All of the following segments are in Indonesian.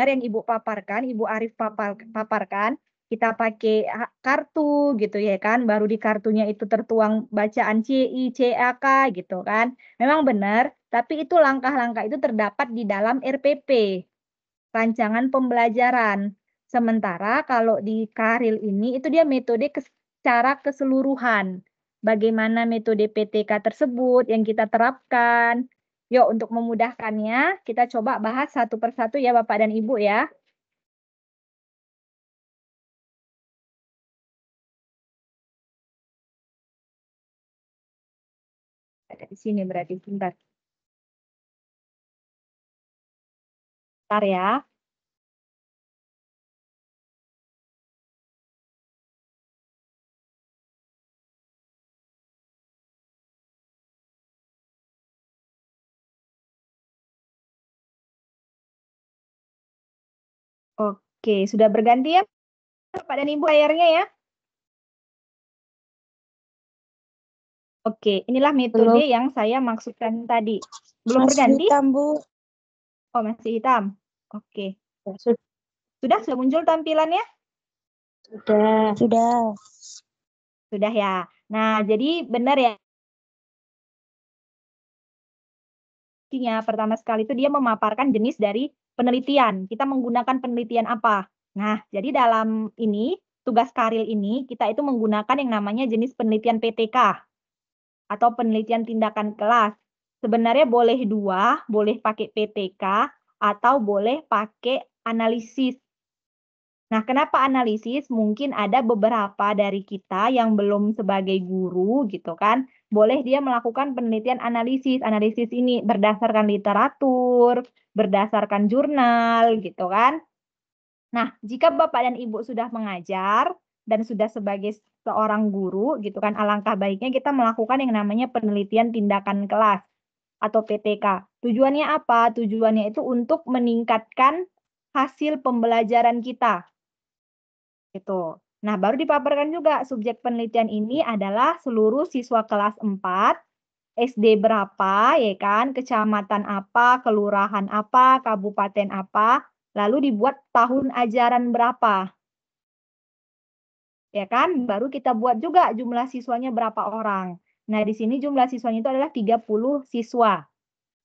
benar yang Ibu paparkan, Ibu Arif papar, paparkan, kita pakai kartu gitu ya kan, baru di kartunya itu tertuang bacaan CICAK K gitu kan. Memang benar, tapi itu langkah-langkah itu terdapat di dalam RPP, rancangan pembelajaran. Sementara kalau di Karil ini itu dia metode secara keseluruhan. Bagaimana metode PTK tersebut yang kita terapkan, Yuk, untuk memudahkannya, kita coba bahas satu persatu ya Bapak dan Ibu ya. Ada di sini berarti, sebentar. Sebentar ya. Oke, sudah berganti ya Pak dan Ibu layarnya ya. Oke, inilah metode Belum. yang saya maksudkan tadi. Belum masih berganti? hitam, Bu. Oh, masih hitam. Oke. Ya, sudah, sudah, sudah muncul tampilannya? Sudah. Sudah. Sudah ya. Nah, jadi benar ya. Pertama sekali itu dia memaparkan jenis dari penelitian. Kita menggunakan penelitian apa? Nah, jadi dalam ini tugas karil ini kita itu menggunakan yang namanya jenis penelitian PTK atau penelitian tindakan kelas. Sebenarnya boleh dua, boleh pakai PTK atau boleh pakai analisis Nah, kenapa analisis? Mungkin ada beberapa dari kita yang belum sebagai guru gitu kan, boleh dia melakukan penelitian analisis. Analisis ini berdasarkan literatur, berdasarkan jurnal gitu kan. Nah, jika Bapak dan Ibu sudah mengajar dan sudah sebagai seorang guru gitu kan, alangkah baiknya kita melakukan yang namanya penelitian tindakan kelas atau PTK. Tujuannya apa? Tujuannya itu untuk meningkatkan hasil pembelajaran kita itu, Nah, baru dipaparkan juga subjek penelitian ini adalah seluruh siswa kelas 4 SD berapa, ya kan, kecamatan apa, kelurahan apa, kabupaten apa, lalu dibuat tahun ajaran berapa. Ya kan, baru kita buat juga jumlah siswanya berapa orang. Nah, di sini jumlah siswanya itu adalah 30 siswa.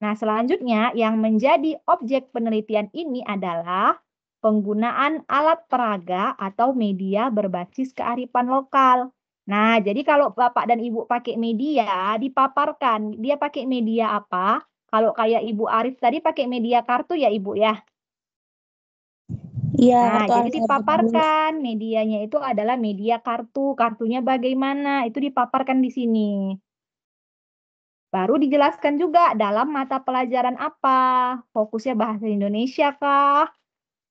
Nah, selanjutnya yang menjadi objek penelitian ini adalah penggunaan alat peraga atau media berbasis kearifan lokal. Nah, jadi kalau Bapak dan Ibu pakai media, dipaparkan dia pakai media apa? Kalau kayak Ibu Arif tadi pakai media kartu ya Ibu ya? Iya, nah, jadi dipaparkan medianya itu adalah media kartu. Kartunya bagaimana? Itu dipaparkan di sini. Baru dijelaskan juga dalam mata pelajaran apa? Fokusnya bahasa Indonesia kah?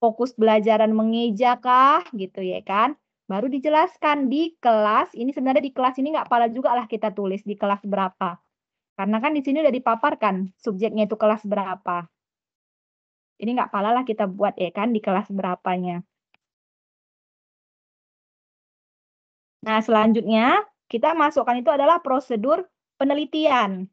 fokus belajar dan mengeja kah gitu ya kan. Baru dijelaskan di kelas, ini sebenarnya di kelas ini nggak pala juga lah kita tulis di kelas berapa. Karena kan di sini udah dipaparkan subjeknya itu kelas berapa. Ini nggak pala lah kita buat ya kan di kelas berapanya. Nah, selanjutnya kita masukkan itu adalah prosedur penelitian.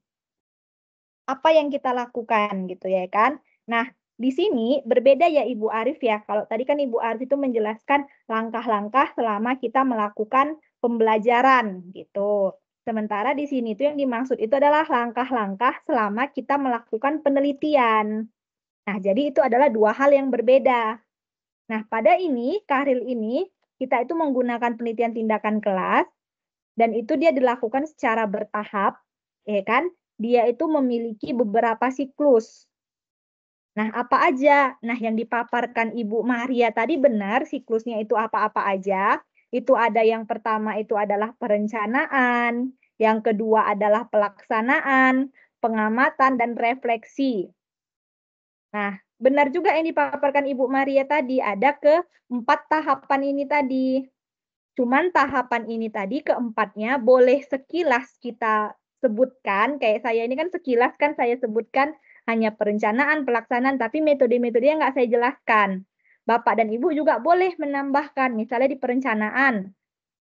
Apa yang kita lakukan gitu ya kan? Nah, di sini berbeda ya Ibu Arif ya. Kalau tadi kan Ibu Arif itu menjelaskan langkah-langkah selama kita melakukan pembelajaran gitu. Sementara di sini itu yang dimaksud itu adalah langkah-langkah selama kita melakukan penelitian. Nah, jadi itu adalah dua hal yang berbeda. Nah, pada ini karil ini kita itu menggunakan penelitian tindakan kelas dan itu dia dilakukan secara bertahap, ya kan? Dia itu memiliki beberapa siklus Nah, apa aja? Nah, yang dipaparkan Ibu Maria tadi benar siklusnya itu apa-apa aja. Itu ada yang pertama itu adalah perencanaan, yang kedua adalah pelaksanaan, pengamatan dan refleksi. Nah, benar juga yang dipaparkan Ibu Maria tadi ada ke empat tahapan ini tadi. Cuman tahapan ini tadi keempatnya boleh sekilas kita sebutkan, kayak saya ini kan sekilas kan saya sebutkan hanya perencanaan, pelaksanaan, tapi metode-metode yang nggak saya jelaskan. Bapak dan Ibu juga boleh menambahkan, misalnya di perencanaan,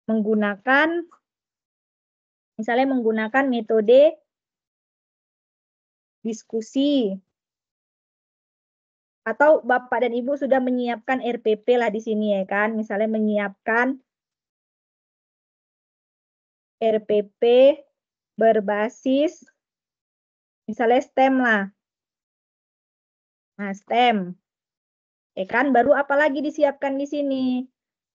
menggunakan, misalnya menggunakan metode diskusi, atau Bapak dan Ibu sudah menyiapkan RPP lah di sini ya kan, misalnya menyiapkan RPP berbasis misalnya STEM lah. Nah, STEM. Ya kan, baru apa lagi disiapkan di sini?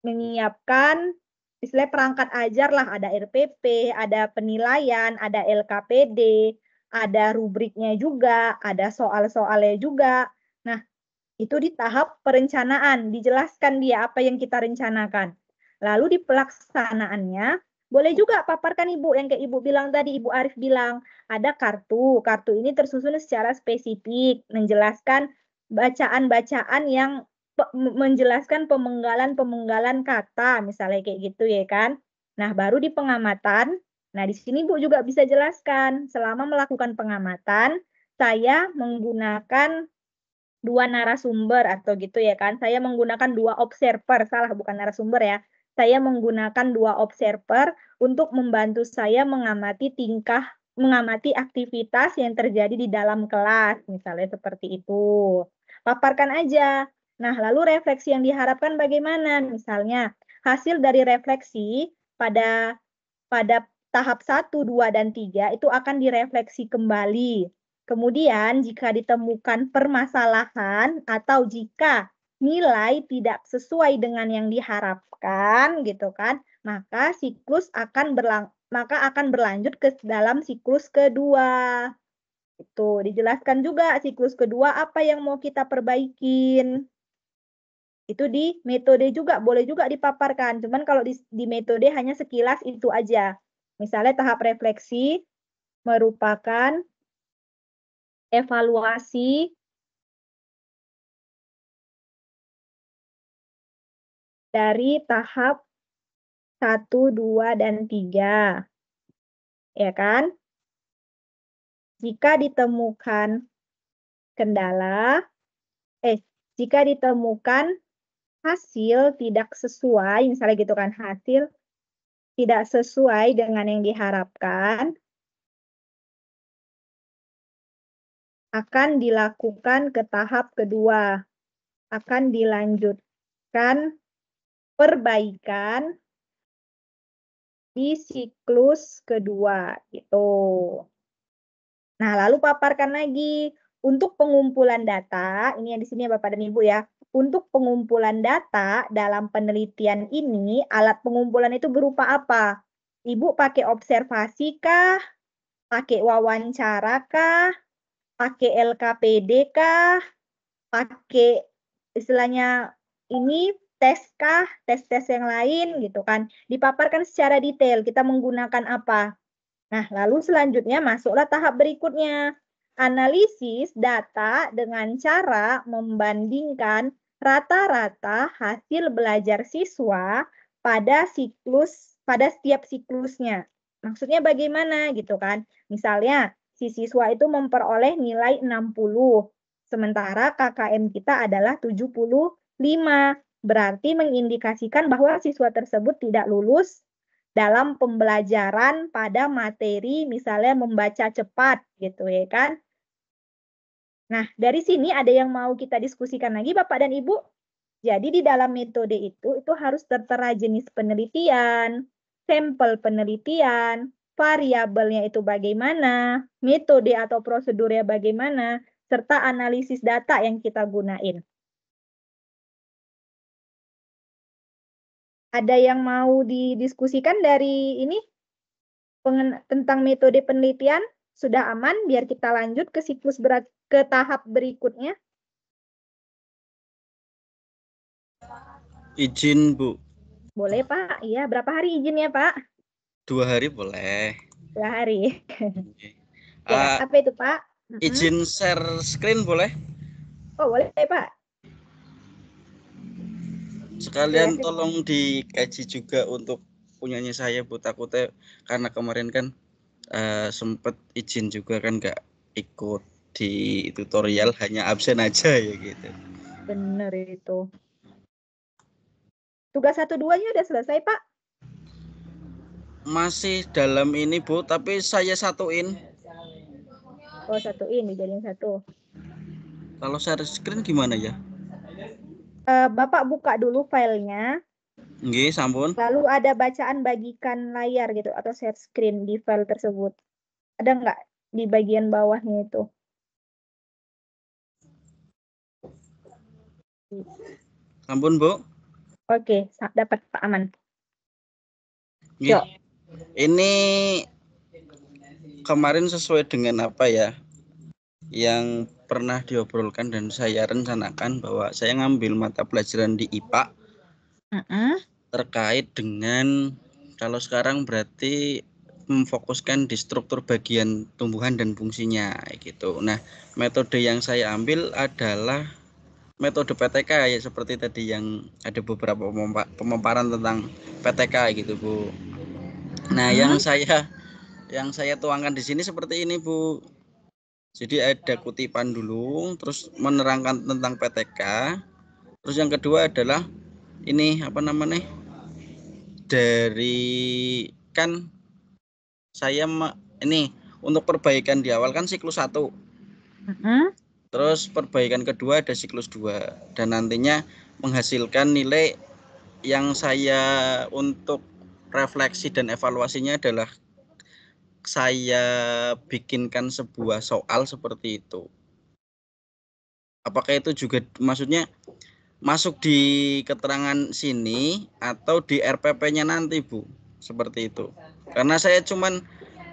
Menyiapkan istilah perangkat ajar lah, ada RPP, ada penilaian, ada LKPD, ada rubriknya juga, ada soal-soalnya juga. Nah, itu di tahap perencanaan, dijelaskan dia apa yang kita rencanakan. Lalu di pelaksanaannya, boleh juga paparkan Ibu yang kayak Ibu bilang tadi, Ibu Arif bilang, ada kartu. Kartu ini tersusun secara spesifik, menjelaskan bacaan-bacaan yang pe menjelaskan pemenggalan-pemenggalan kata, misalnya kayak gitu ya kan. Nah, baru di pengamatan, nah di sini ibu juga bisa jelaskan, selama melakukan pengamatan, saya menggunakan dua narasumber atau gitu ya kan. Saya menggunakan dua observer, salah bukan narasumber ya saya menggunakan dua observer untuk membantu saya mengamati tingkah, mengamati aktivitas yang terjadi di dalam kelas, misalnya seperti itu. Paparkan aja. Nah, lalu refleksi yang diharapkan bagaimana? Misalnya, hasil dari refleksi pada pada tahap 1, 2, dan 3 itu akan direfleksi kembali. Kemudian, jika ditemukan permasalahan atau jika nilai tidak sesuai dengan yang diharapkan gitu kan maka siklus akan berlang maka akan berlanjut ke dalam siklus kedua itu dijelaskan juga siklus kedua apa yang mau kita perbaikin itu di metode juga boleh juga dipaparkan cuman kalau di, di metode hanya sekilas itu aja misalnya tahap refleksi merupakan evaluasi dari tahap 1, 2, dan 3. Ya kan? Jika ditemukan kendala, eh, jika ditemukan hasil tidak sesuai, misalnya gitu kan, hasil tidak sesuai dengan yang diharapkan, akan dilakukan ke tahap kedua, akan dilanjutkan perbaikan di siklus kedua gitu. Nah, lalu paparkan lagi untuk pengumpulan data, ini yang di sini ya Bapak dan Ibu ya. Untuk pengumpulan data dalam penelitian ini, alat pengumpulan itu berupa apa? Ibu pakai observasi kah? Pakai wawancara kah? Pakai LKPD kah? Pakai istilahnya ini tes kah, tes-tes yang lain gitu kan. Dipaparkan secara detail kita menggunakan apa. Nah, lalu selanjutnya masuklah tahap berikutnya. Analisis data dengan cara membandingkan rata-rata hasil belajar siswa pada siklus pada setiap siklusnya. Maksudnya bagaimana gitu kan? Misalnya si siswa itu memperoleh nilai 60, sementara KKM kita adalah 75 berarti mengindikasikan bahwa siswa tersebut tidak lulus dalam pembelajaran pada materi misalnya membaca cepat gitu ya kan. Nah, dari sini ada yang mau kita diskusikan lagi Bapak dan Ibu? Jadi di dalam metode itu itu harus tertera jenis penelitian, sampel penelitian, variabelnya itu bagaimana, metode atau prosedurnya bagaimana, serta analisis data yang kita gunain. ada yang mau didiskusikan dari ini pengen, tentang metode penelitian sudah aman biar kita lanjut ke siklus berat ke tahap berikutnya izin bu boleh pak iya berapa hari izinnya pak dua hari boleh dua hari ya, uh, apa itu pak izin share screen boleh oh boleh pak sekalian ya, tolong dikaji juga untuk punyanya saya bu takutnya karena kemarin kan uh, eh, sempat izin juga kan nggak ikut di tutorial hanya absen aja ya gitu bener itu tugas satu duanya udah selesai pak masih dalam ini bu tapi saya satuin oh satuin dijadiin satu kalau share screen gimana ya uh, Bapak buka dulu filenya. Oke, sampun. Lalu ada bacaan bagikan layar gitu atau share screen di file tersebut. Ada nggak di bagian bawahnya itu? Sampun, Bu. Oke, dapat Pak Aman. Yuk. Ini kemarin sesuai dengan apa ya? Yang pernah diobrolkan dan saya rencanakan bahwa saya ngambil mata pelajaran di IPA uh -uh. terkait dengan kalau sekarang berarti memfokuskan di struktur bagian tumbuhan dan fungsinya gitu. Nah, metode yang saya ambil adalah metode PTK ya seperti tadi yang ada beberapa pemaparan tentang PTK gitu, Bu. Nah, -huh. yang saya yang saya tuangkan di sini seperti ini, Bu. Jadi ada kutipan dulu, terus menerangkan tentang PTK. Terus yang kedua adalah ini apa namanya? Dari kan saya ini untuk perbaikan di awal kan siklus satu, Uh mm-hmm. -huh. Terus perbaikan kedua ada siklus dua, dan nantinya menghasilkan nilai yang saya untuk refleksi dan evaluasinya adalah saya bikinkan sebuah soal seperti itu. Apakah itu juga maksudnya masuk di keterangan sini atau di RPP-nya nanti, Bu? Seperti itu. Karena saya cuman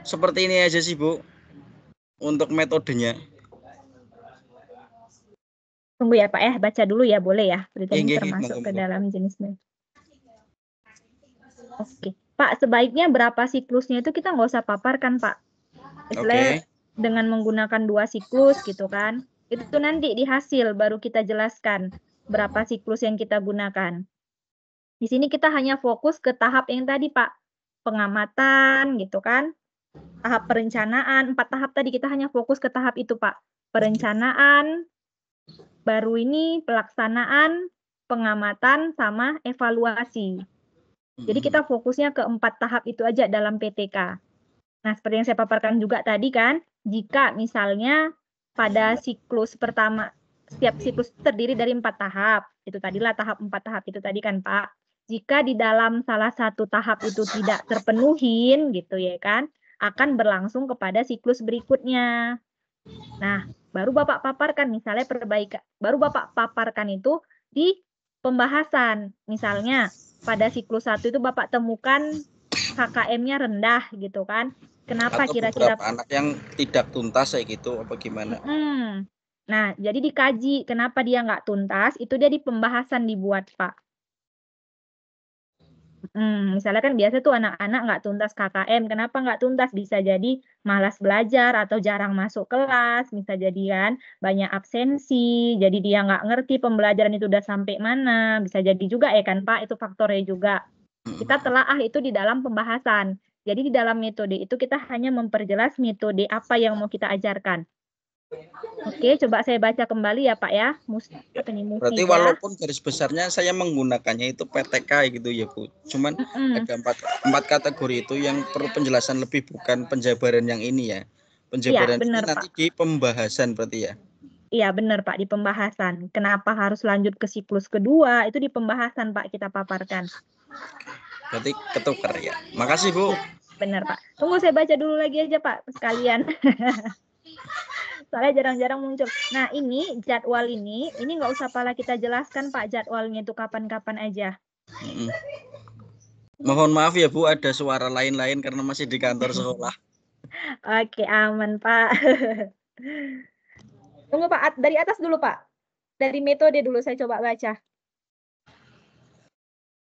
seperti ini aja sih, Bu. Untuk metodenya. Tunggu ya, Pak ya. Baca dulu ya, boleh ya. Berarti iya, termasuk iya, iya. ke dalam jenis metode. Oke. Okay. Pak, sebaiknya berapa siklusnya itu kita nggak usah paparkan, Pak. Istilahnya okay. dengan menggunakan dua siklus gitu kan. Itu tuh nanti di hasil baru kita jelaskan berapa siklus yang kita gunakan. Di sini kita hanya fokus ke tahap yang tadi, Pak. Pengamatan gitu kan. Tahap perencanaan, empat tahap tadi kita hanya fokus ke tahap itu, Pak. Perencanaan, baru ini pelaksanaan, pengamatan sama evaluasi. Jadi kita fokusnya ke empat tahap itu aja dalam PTK. Nah, seperti yang saya paparkan juga tadi kan, jika misalnya pada siklus pertama, setiap siklus terdiri dari empat tahap, itu tadilah tahap empat tahap itu tadi kan Pak. Jika di dalam salah satu tahap itu tidak terpenuhin gitu ya kan, akan berlangsung kepada siklus berikutnya. Nah, baru Bapak paparkan misalnya perbaikan, baru Bapak paparkan itu di pembahasan. Misalnya pada siklus satu itu Bapak temukan KKM-nya rendah gitu kan. Kenapa kira-kira anak yang tidak tuntas kayak gitu apa gimana? Hmm. Nah, jadi dikaji kenapa dia nggak tuntas, itu dia di pembahasan dibuat, Pak. Hmm, misalnya kan biasa tuh anak-anak nggak tuntas KKM, kenapa nggak tuntas? Bisa jadi malas belajar atau jarang masuk kelas, bisa jadi kan banyak absensi, jadi dia nggak ngerti pembelajaran itu udah sampai mana, bisa jadi juga ya kan Pak, itu faktornya juga. Kita hmm. telah ah itu di dalam pembahasan. Jadi di dalam metode itu kita hanya memperjelas metode apa yang mau kita ajarkan. Oke, coba saya baca kembali ya Pak ya. Mus Berarti ya. walaupun garis besarnya saya menggunakannya itu PTK gitu ya Bu. Cuman mm -hmm. ada empat, empat kategori itu yang perlu penjelasan lebih bukan penjabaran yang ini ya. Penjabaran ya, benar, ini nanti Pak. di pembahasan berarti ya. Iya benar Pak di pembahasan. Kenapa harus lanjut ke siklus kedua itu di pembahasan Pak kita paparkan. Berarti ketukar ya. Makasih Bu. Benar Pak. Tunggu saya baca dulu lagi aja Pak sekalian. soalnya jarang-jarang muncul. Nah ini jadwal ini, ini nggak usah pala kita jelaskan Pak jadwalnya itu kapan-kapan aja. Mm -hmm. Mohon maaf ya Bu, ada suara lain-lain karena masih di kantor sekolah. Oke, aman Pak. Tunggu Pak, dari atas dulu Pak. Dari metode dulu saya coba baca.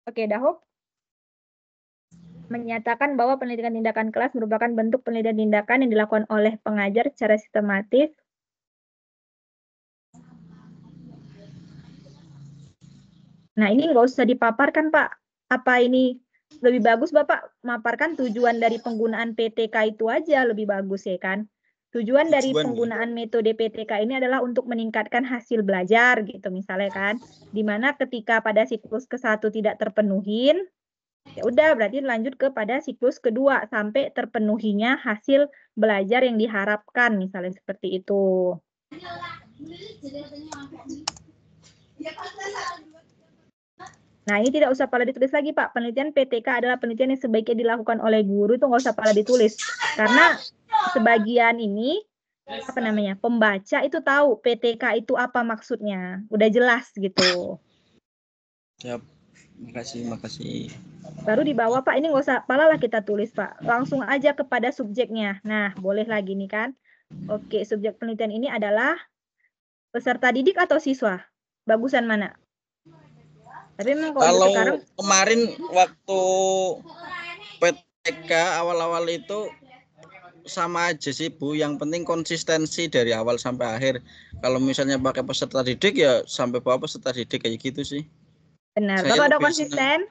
Oke, dahok menyatakan bahwa penelitian tindakan kelas merupakan bentuk penelitian tindakan yang dilakukan oleh pengajar secara sistematis Nah, ini nggak usah dipaparkan, Pak. Apa ini lebih bagus, Bapak? Maparkan tujuan dari penggunaan PTK itu aja lebih bagus, ya kan? Tujuan dari ya. penggunaan metode PTK ini adalah untuk meningkatkan hasil belajar, gitu misalnya kan. Dimana ketika pada siklus ke-1 tidak terpenuhin, Ya udah, berarti lanjut kepada siklus kedua sampai terpenuhinya hasil belajar yang diharapkan, misalnya seperti itu. Nah, ini tidak usah pala ditulis lagi, Pak. Penelitian PTK adalah penelitian yang sebaiknya dilakukan oleh guru itu nggak usah pala ditulis. Karena sebagian ini, apa namanya, pembaca itu tahu PTK itu apa maksudnya. Udah jelas gitu. Siap. Makasih, makasih. Baru di bawah Pak, ini nggak usah pala lah kita tulis Pak. Langsung aja kepada subjeknya. Nah, boleh lagi nih kan. Oke, subjek penelitian ini adalah peserta didik atau siswa? Bagusan mana? Tapi memang kalau, kalau sekarang... kemarin waktu PTK awal-awal itu sama aja sih Bu. Yang penting konsistensi dari awal sampai akhir. Kalau misalnya pakai peserta didik ya sampai bawah peserta didik kayak gitu sih. Benar. Saya Kalau ada konsisten,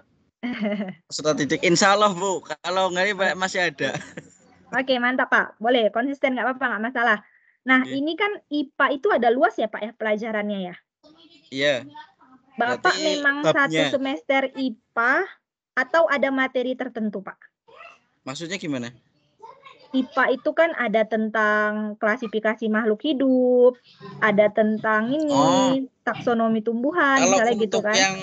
Peserta didik, insya Allah Bu. Kalau nggak masih ada. Oke, mantap Pak. Boleh, konsisten nggak apa-apa, nggak masalah. Nah, yeah. ini kan IPA itu ada luas ya Pak ya pelajarannya ya? Iya. Yeah. Bapak Berarti memang satu semester IPA atau ada materi tertentu Pak? Maksudnya gimana? IPA itu kan ada tentang klasifikasi makhluk hidup, ada tentang ini oh, taksonomi tumbuhan, kalau misalnya gitu kan. Yang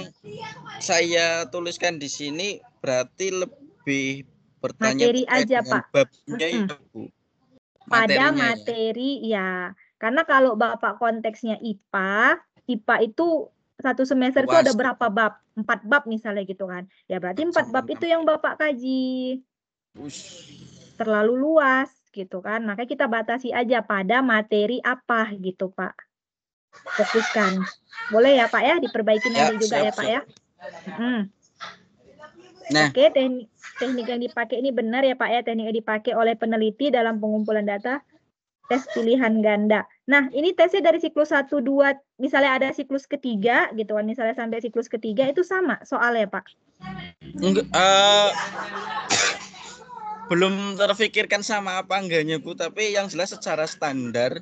saya tuliskan di sini berarti lebih bertanya materi aja Pak. Babnya hmm. itu, Pada ya. materi ya. Karena kalau Bapak konteksnya IPA, IPA itu satu semester itu ada berapa bab? Empat bab misalnya gitu kan. Ya berarti empat bab itu yang Bapak kaji. Ush terlalu luas gitu kan. Makanya kita batasi aja pada materi apa gitu, Pak. Fokuskan. Boleh ya, Pak ya, diperbaiki ya, nanti juga siap, ya, Pak ya? siap. ya. Hmm. Nah. Oke, teknik, teknik yang dipakai ini benar ya, Pak ya, teknik yang dipakai oleh peneliti dalam pengumpulan data tes pilihan ganda. Nah, ini tesnya dari siklus 1 2, misalnya ada siklus ketiga gitu kan, misalnya sampai siklus ketiga itu sama soalnya, Pak. Enggak uh, belum terfikirkan sama apa enggaknya Bu, tapi yang jelas secara standar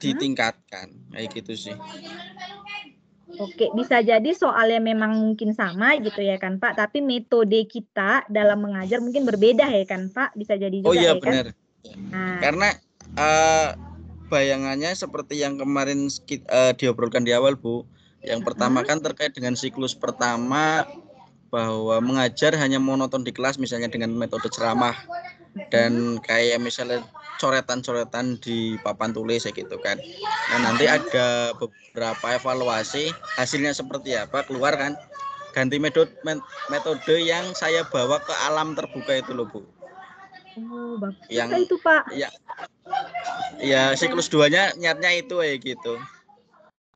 ditingkatkan. Kayak gitu sih. Oke, bisa jadi soalnya memang mungkin sama gitu ya kan Pak, tapi metode kita dalam mengajar mungkin berbeda ya kan Pak, bisa jadi oh juga Oh iya ya, kan? benar. Kan? Karena uh, bayangannya seperti yang kemarin uh, diobrolkan di awal Bu, yang pertama kan terkait dengan siklus pertama, bahwa mengajar hanya monoton di kelas misalnya dengan metode ceramah dan kayak misalnya coretan-coretan di papan tulis ya gitu kan. Nah, nanti ada beberapa evaluasi hasilnya seperti apa keluar kan. Ganti metode metode yang saya bawa ke alam terbuka itu loh, Bu. Oh, yang, itu, Pak. Ya, ya siklus duanya niatnya itu ya gitu.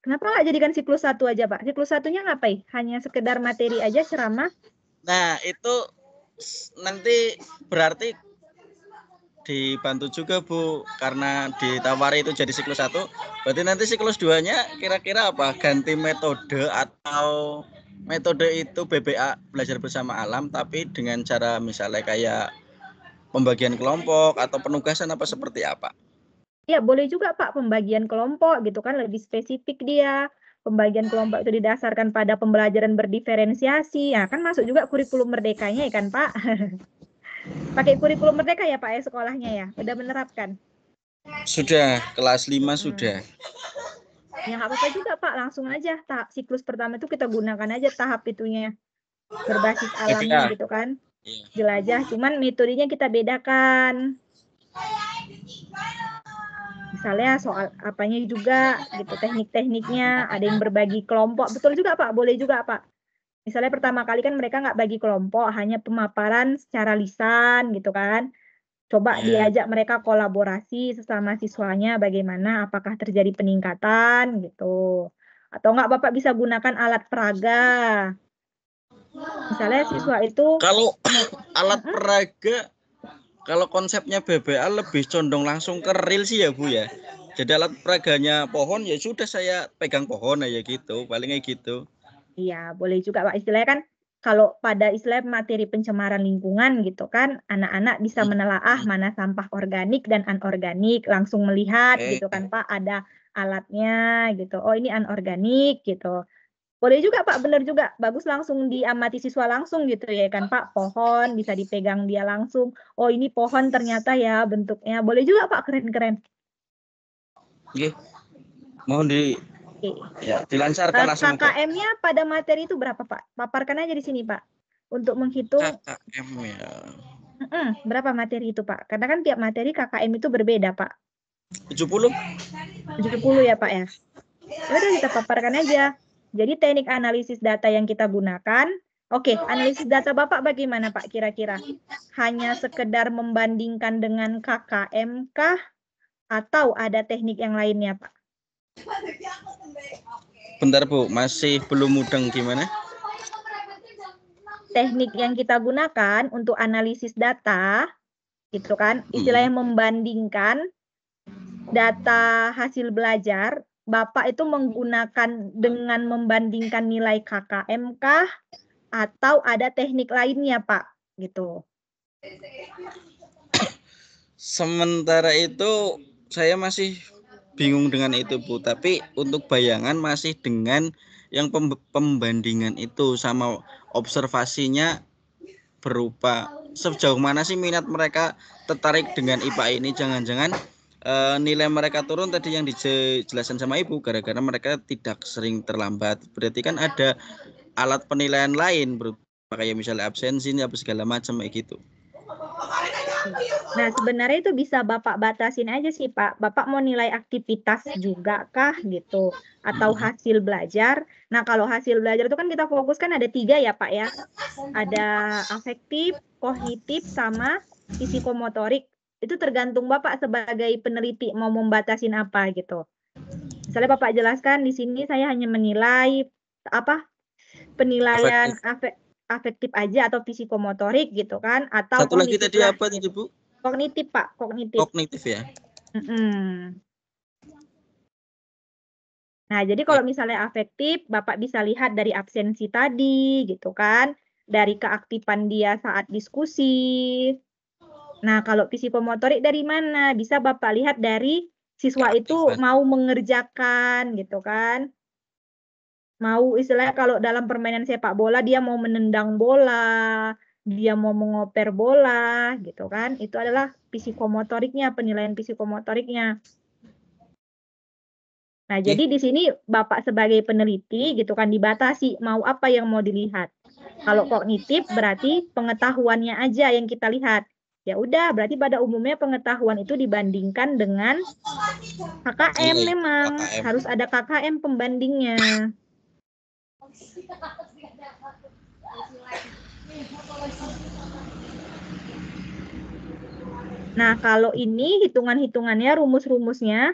Kenapa nggak jadikan siklus satu aja, Pak? Siklus satunya ngapain? Hanya sekedar materi aja ceramah? Nah, itu nanti berarti dibantu juga Bu karena ditawari itu jadi siklus satu berarti nanti siklus duanya kira-kira apa ganti metode atau metode itu BBA belajar bersama alam tapi dengan cara misalnya kayak pembagian kelompok atau penugasan apa seperti apa ya boleh juga Pak pembagian kelompok gitu kan lebih spesifik dia. Pembagian kelompok itu didasarkan pada pembelajaran berdiferensiasi. Ya kan masuk juga kurikulum merdekanya ya kan Pak. Pakai kurikulum merdeka ya Pak ya sekolahnya ya. sudah menerapkan. Sudah, kelas 5 hmm. sudah. Ya apa-apa juga Pak, langsung aja tahap siklus pertama itu kita gunakan aja tahap itunya berbasis alamnya ah. gitu kan, iya. jelajah. Cuman metodenya kita bedakan misalnya soal apanya juga gitu teknik-tekniknya ada yang berbagi kelompok betul juga pak boleh juga pak misalnya pertama kali kan mereka nggak bagi kelompok hanya pemaparan secara lisan gitu kan coba yeah. diajak mereka kolaborasi sesama siswanya bagaimana apakah terjadi peningkatan gitu atau nggak, bapak bisa gunakan alat peraga misalnya siswa itu kalau alat hmm? peraga kalau konsepnya BBA lebih condong langsung ke real sih ya Bu ya. Jadi alat peraganya pohon ya sudah saya pegang pohon aja gitu, palingnya gitu. Iya, boleh juga Pak. Istilahnya kan kalau pada istilah materi pencemaran lingkungan gitu kan, anak-anak bisa hmm. menelaah mana sampah organik dan anorganik, langsung melihat eh, gitu kan eh. Pak, ada alatnya gitu. Oh, ini anorganik gitu boleh juga Pak, benar juga. Bagus langsung diamati siswa langsung gitu ya kan Pak. Pohon bisa dipegang dia langsung. Oh ini pohon ternyata ya bentuknya. Boleh juga Pak, keren-keren. Oke, mohon di Oke. Ya, dilancarkan KKM nah, langsung. KKM-nya pada materi itu berapa Pak? Paparkan aja di sini Pak. Untuk menghitung. KKM ya. mm berapa materi itu Pak? Karena kan tiap materi KKM itu berbeda Pak. 70? 70 ya Pak ya. Udah kita paparkan aja. Jadi teknik analisis data yang kita gunakan, oke, okay, oh, analisis iya. data Bapak bagaimana Pak kira-kira? Iya. Hanya sekedar membandingkan dengan KKM kah? Atau ada teknik yang lainnya Pak? Bentar Bu, masih belum mudeng gimana? Teknik yang kita gunakan untuk analisis data, gitu kan, istilahnya hmm. membandingkan data hasil belajar Bapak itu menggunakan dengan membandingkan nilai KKM kah atau ada teknik lainnya, Pak? Gitu. Sementara itu saya masih bingung dengan itu, Bu, tapi untuk bayangan masih dengan yang pembandingan itu sama observasinya berupa sejauh mana sih minat mereka tertarik dengan IPA ini jangan-jangan Eh, nilai mereka turun tadi yang dijelaskan sama ibu gara-gara mereka tidak sering terlambat. Berarti kan ada alat penilaian lain berupa kayak misalnya absensi apa segala macam kayak gitu. Nah sebenarnya itu bisa bapak batasin aja sih pak. Bapak mau nilai aktivitas juga kah gitu atau mm-hmm. hasil belajar. Nah kalau hasil belajar itu kan kita fokuskan ada tiga ya pak ya. Ada afektif, kognitif sama psikomotorik itu tergantung Bapak sebagai peneliti mau membatasin apa gitu. Misalnya Bapak jelaskan di sini saya hanya menilai apa penilaian afektif, afektif aja atau psikomotorik gitu kan atau Satu lagi tadi apa tadi Bu? Kognitif Pak, kognitif. Kognitif ya. Mm -mm. Nah, jadi kalau misalnya afektif, Bapak bisa lihat dari absensi tadi gitu kan, dari keaktifan dia saat diskusi, Nah, kalau psikomotorik dari mana? Bisa Bapak lihat dari siswa ya, itu mau mengerjakan gitu kan. Mau istilahnya kalau dalam permainan sepak bola dia mau menendang bola, dia mau mengoper bola gitu kan. Itu adalah psikomotoriknya, penilaian psikomotoriknya. Nah, iya. jadi di sini Bapak sebagai peneliti gitu kan dibatasi mau apa yang mau dilihat. Kalau kognitif berarti pengetahuannya aja yang kita lihat Ya udah, berarti pada umumnya pengetahuan itu dibandingkan dengan KKM iya, iya, memang. KKM. Harus ada KKM pembandingnya. Nah, kalau ini hitungan-hitungannya, rumus-rumusnya,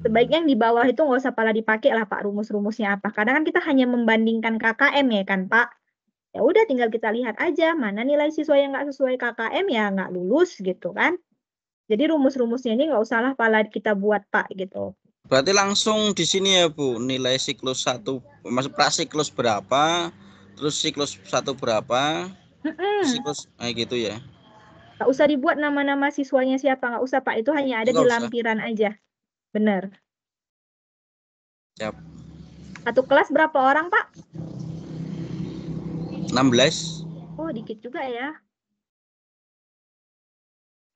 sebaiknya yang di bawah itu nggak usah pala dipakai lah Pak rumus-rumusnya apa. Kadang kan kita hanya membandingkan KKM ya kan Pak ya udah tinggal kita lihat aja mana nilai siswa yang nggak sesuai KKM ya nggak lulus gitu kan. Jadi rumus-rumusnya ini nggak usahlah pala kita buat Pak gitu. Berarti langsung di sini ya Bu, nilai siklus satu masuk siklus berapa, terus siklus satu berapa, siklus kayak nah, gitu ya. Nggak usah dibuat nama-nama siswanya siapa, nggak usah Pak, itu hanya ada di usah. lampiran aja. Benar. Siap. Satu kelas berapa orang Pak? 16. Oh, dikit juga ya.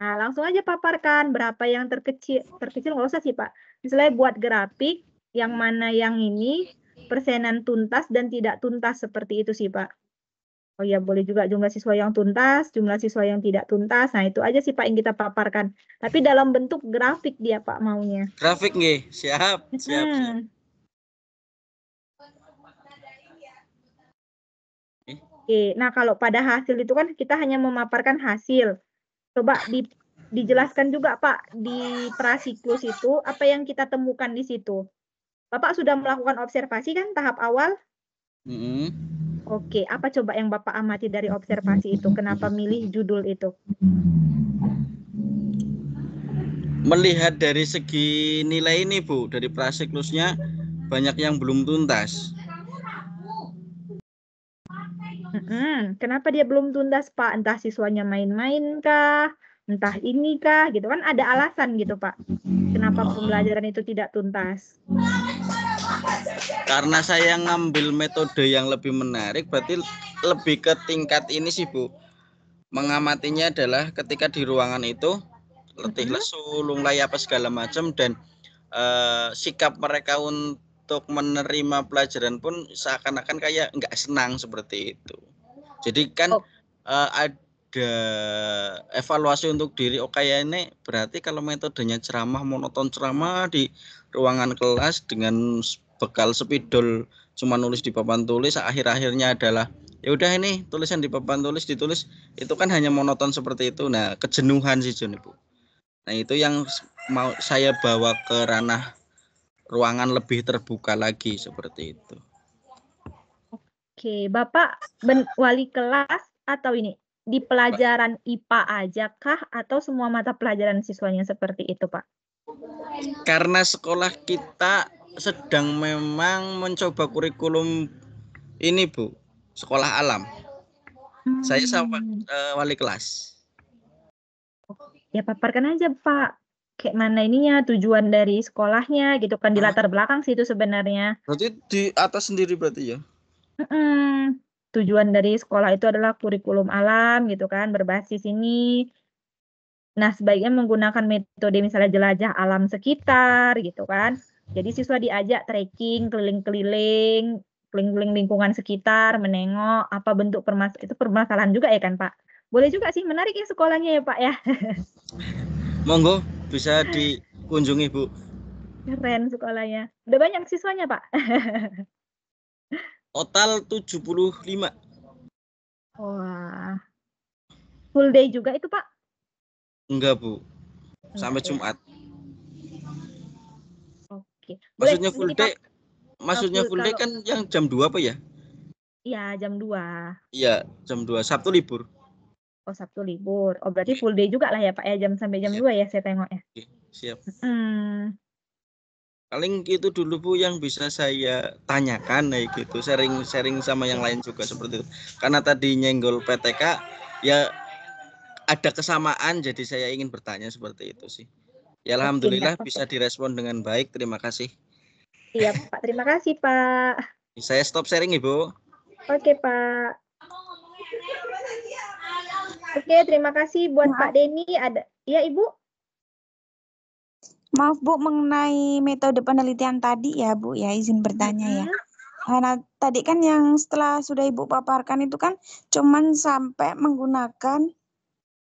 Nah, langsung aja paparkan berapa yang terkecil. Terkecil nggak usah sih, Pak. Misalnya buat grafik, yang mana yang ini, persenan tuntas dan tidak tuntas seperti itu sih, Pak. Oh ya boleh juga jumlah siswa yang tuntas, jumlah siswa yang tidak tuntas. Nah, itu aja sih Pak yang kita paparkan. Tapi dalam bentuk grafik dia Pak maunya. Grafik nih siap, siap. Hmm. siap. Oke, nah kalau pada hasil itu kan kita hanya memaparkan hasil. Coba di, dijelaskan juga Pak di prasiklus itu apa yang kita temukan di situ. Bapak sudah melakukan observasi kan tahap awal? Mm -hmm. Oke, apa coba yang Bapak amati dari observasi itu? Kenapa milih judul itu? Melihat dari segi nilai ini Bu, dari prasiklusnya banyak yang belum tuntas. Hmm, kenapa dia belum tuntas Pak? Entah siswanya main-main kah? Entah ini kah? Gitu kan ada alasan gitu Pak. Kenapa oh. pembelajaran itu tidak tuntas? Karena saya ngambil metode yang lebih menarik, berarti lebih ke tingkat ini sih Bu. Mengamatinya adalah ketika di ruangan itu letih lesu, lunglai apa segala macam dan uh, sikap mereka untuk untuk menerima pelajaran pun seakan-akan kayak nggak senang seperti itu. Jadi kan oh. uh, ada evaluasi untuk diri oh ini berarti kalau metodenya ceramah monoton ceramah di ruangan kelas dengan bekal spidol cuma nulis di papan tulis akhir-akhirnya adalah ya udah ini tulisan di papan tulis ditulis itu kan hanya monoton seperti itu nah kejenuhan sih Jun Ibu. Nah itu yang mau saya bawa ke ranah ruangan lebih terbuka lagi seperti itu. Oke, Bapak ben, wali kelas atau ini di pelajaran IPA aja kah atau semua mata pelajaran siswanya seperti itu, Pak? Karena sekolah kita sedang memang mencoba kurikulum ini, Bu, sekolah alam. Hmm. Saya sama uh, wali kelas. Ya paparkan aja, Pak kayak mana ininya tujuan dari sekolahnya gitu kan di latar belakang sih itu sebenarnya. Berarti di atas sendiri berarti ya? mm Tujuan dari sekolah itu adalah kurikulum alam gitu kan berbasis ini. Nah sebaiknya menggunakan metode misalnya jelajah alam sekitar gitu kan. Jadi siswa diajak trekking keliling-keliling keliling-keliling lingkungan sekitar menengok apa bentuk permas itu permasalahan juga ya kan Pak. Boleh juga sih menarik ya sekolahnya ya Pak ya. Monggo bisa dikunjungi Bu. Keren sekolahnya. Udah banyak siswanya Pak. Total 75. Wah. Full day juga itu Pak? Enggak Bu. Sampai okay. Ya? Jumat. Oke. Maksudnya oh, full day? Maksudnya full day kan yang jam 2 apa ya? Iya, jam 2. Iya, jam 2. Sabtu libur. Oh Sabtu libur. Oh berarti full day juga lah ya Pak ya jam sampai jam iya. dua ya saya tengok ya. Iya, siap. Hmm. Paling itu dulu Bu yang bisa saya tanyakan kayak gitu sharing-sharing sama yang lain juga seperti itu. Karena tadi nyenggol PTK ya ada kesamaan jadi saya ingin bertanya seperti itu sih. Ya alhamdulillah Oke, bisa direspon dengan baik. Terima kasih. Iya Pak, terima kasih Pak. Saya stop sharing Ibu. Oke Pak. Oke, terima kasih buat Maaf. Pak Denny. Ada, ya Ibu? Maaf Bu, mengenai metode penelitian tadi ya Bu, ya izin bertanya ya. Nah, tadi kan yang setelah sudah Ibu paparkan itu kan cuman sampai menggunakan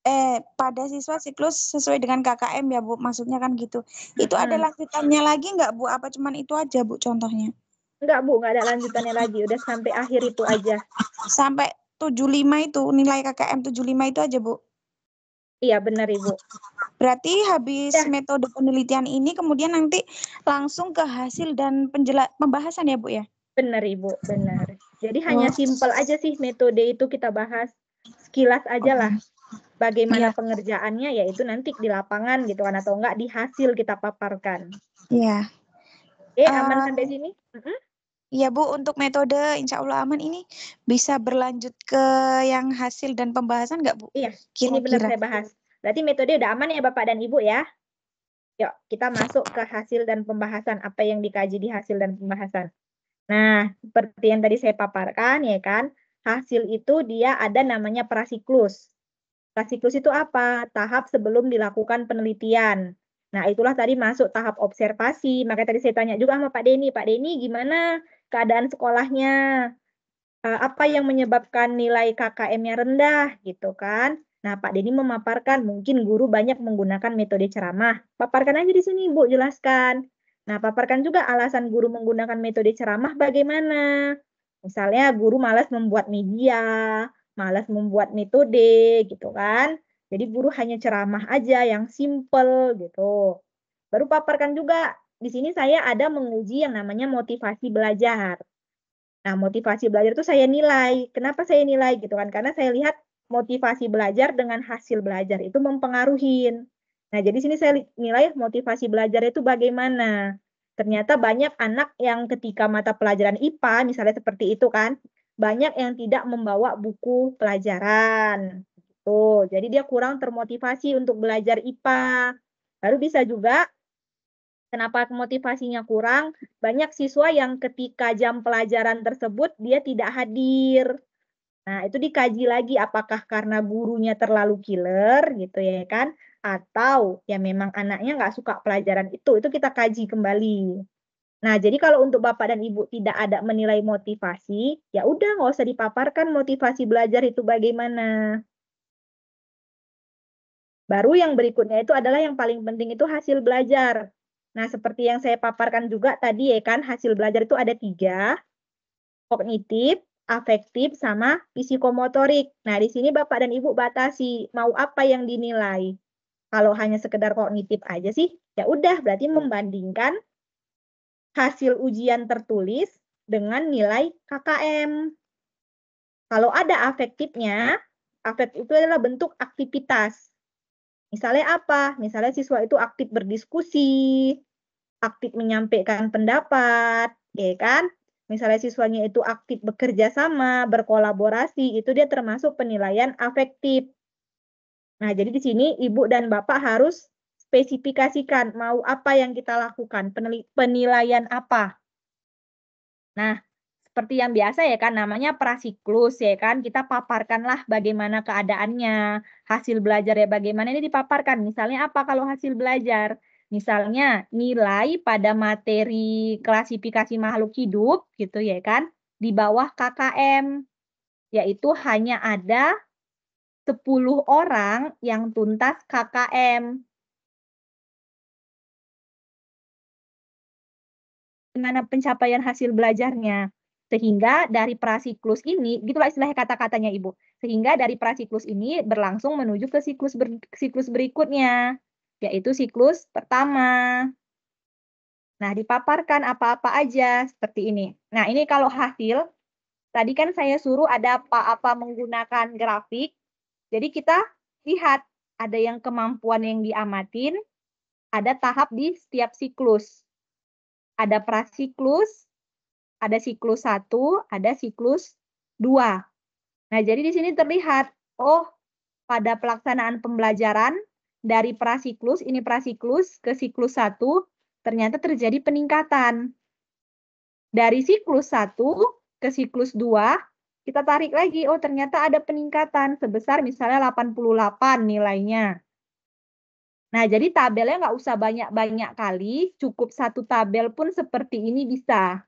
eh pada siswa siklus sesuai dengan KKM ya Bu, maksudnya kan gitu. Itu hmm. ada lanjutannya lagi nggak Bu? Apa cuman itu aja Bu contohnya? Enggak Bu, nggak ada lanjutannya lagi. Udah sampai akhir itu aja. Sampai 75 itu, nilai KKM 75 itu aja, Bu? Iya, benar Ibu. Berarti habis ya. metode penelitian ini kemudian nanti langsung ke hasil dan penjela pembahasan ya, Bu ya? Benar Ibu, benar. Jadi oh. hanya simpel aja sih metode itu kita bahas sekilas aja lah. Bagaimana iya. ya. pengerjaannya yaitu nanti di lapangan gitu kan atau enggak di hasil kita paparkan. Iya. Eh, aman uh, sampai sini? Uh -huh. Iya Bu, untuk metode Insya Allah aman ini bisa berlanjut ke yang hasil dan pembahasan nggak Bu? Iya, Kira -kira. ini belum saya bahas. Berarti metode udah aman ya Bapak dan Ibu ya? Yuk, kita masuk ke hasil dan pembahasan, apa yang dikaji di hasil dan pembahasan. Nah, seperti yang tadi saya paparkan ya kan, hasil itu dia ada namanya prasiklus. Prasiklus itu apa? Tahap sebelum dilakukan penelitian. Nah, itulah tadi masuk tahap observasi. Maka tadi saya tanya juga sama Pak Denny, Pak Denny gimana keadaan sekolahnya, eh, apa yang menyebabkan nilai KKM-nya rendah gitu kan. Nah, Pak Denny memaparkan mungkin guru banyak menggunakan metode ceramah. Paparkan aja di sini, Bu, jelaskan. Nah, paparkan juga alasan guru menggunakan metode ceramah bagaimana. Misalnya guru malas membuat media, malas membuat metode gitu kan. Jadi guru hanya ceramah aja yang simple gitu. Baru paparkan juga di sini saya ada menguji yang namanya motivasi belajar. Nah, motivasi belajar itu saya nilai. Kenapa saya nilai gitu kan? Karena saya lihat motivasi belajar dengan hasil belajar itu mempengaruhi. Nah, jadi sini saya nilai motivasi belajar itu bagaimana. Ternyata banyak anak yang ketika mata pelajaran IPA misalnya seperti itu kan, banyak yang tidak membawa buku pelajaran. Tuh, gitu. Jadi dia kurang termotivasi untuk belajar IPA. Baru bisa juga Kenapa motivasinya kurang? Banyak siswa yang ketika jam pelajaran tersebut dia tidak hadir. Nah, itu dikaji lagi apakah karena gurunya terlalu killer gitu ya kan atau ya memang anaknya nggak suka pelajaran itu. Itu kita kaji kembali. Nah, jadi kalau untuk bapak dan ibu tidak ada menilai motivasi, ya udah nggak usah dipaparkan motivasi belajar itu bagaimana. Baru yang berikutnya itu adalah yang paling penting itu hasil belajar. Nah, seperti yang saya paparkan juga tadi ya kan, hasil belajar itu ada tiga, kognitif, afektif, sama psikomotorik. Nah, di sini Bapak dan Ibu batasi mau apa yang dinilai. Kalau hanya sekedar kognitif aja sih, ya udah berarti membandingkan hasil ujian tertulis dengan nilai KKM. Kalau ada afektifnya, afektif itu adalah bentuk aktivitas. Misalnya apa? Misalnya siswa itu aktif berdiskusi, aktif menyampaikan pendapat, ya kan? Misalnya siswanya itu aktif bekerja sama, berkolaborasi, itu dia termasuk penilaian afektif. Nah, jadi di sini ibu dan bapak harus spesifikasikan mau apa yang kita lakukan, penilaian apa. Nah, seperti yang biasa ya kan namanya prasiklus ya kan kita paparkanlah bagaimana keadaannya hasil belajar ya bagaimana ini dipaparkan misalnya apa kalau hasil belajar misalnya nilai pada materi klasifikasi makhluk hidup gitu ya kan di bawah KKM yaitu hanya ada 10 orang yang tuntas KKM gimana pencapaian hasil belajarnya. Sehingga dari prasiklus ini, gitulah istilah kata-katanya Ibu. Sehingga dari prasiklus ini berlangsung menuju ke siklus ber, siklus berikutnya, yaitu siklus pertama. Nah, dipaparkan apa-apa aja seperti ini. Nah, ini kalau hasil, tadi kan saya suruh ada apa-apa menggunakan grafik. Jadi kita lihat ada yang kemampuan yang diamatin, ada tahap di setiap siklus. Ada prasiklus, ada siklus 1, ada siklus 2. Nah, jadi di sini terlihat, oh, pada pelaksanaan pembelajaran dari prasiklus, ini prasiklus ke siklus 1, ternyata terjadi peningkatan. Dari siklus 1 ke siklus 2, kita tarik lagi, oh ternyata ada peningkatan sebesar misalnya 88 nilainya. Nah, jadi tabelnya nggak usah banyak-banyak kali, cukup satu tabel pun seperti ini bisa.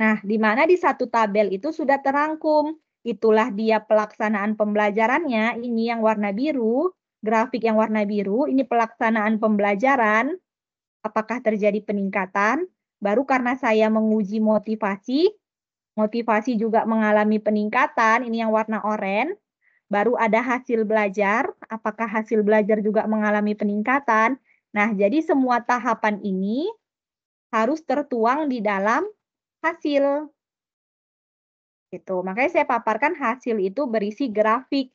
Nah, di mana di satu tabel itu sudah terangkum. Itulah dia pelaksanaan pembelajarannya. Ini yang warna biru, grafik yang warna biru, ini pelaksanaan pembelajaran. Apakah terjadi peningkatan? Baru karena saya menguji motivasi, motivasi juga mengalami peningkatan, ini yang warna oranye. Baru ada hasil belajar, apakah hasil belajar juga mengalami peningkatan? Nah, jadi semua tahapan ini harus tertuang di dalam hasil. Gitu. Makanya saya paparkan hasil itu berisi grafik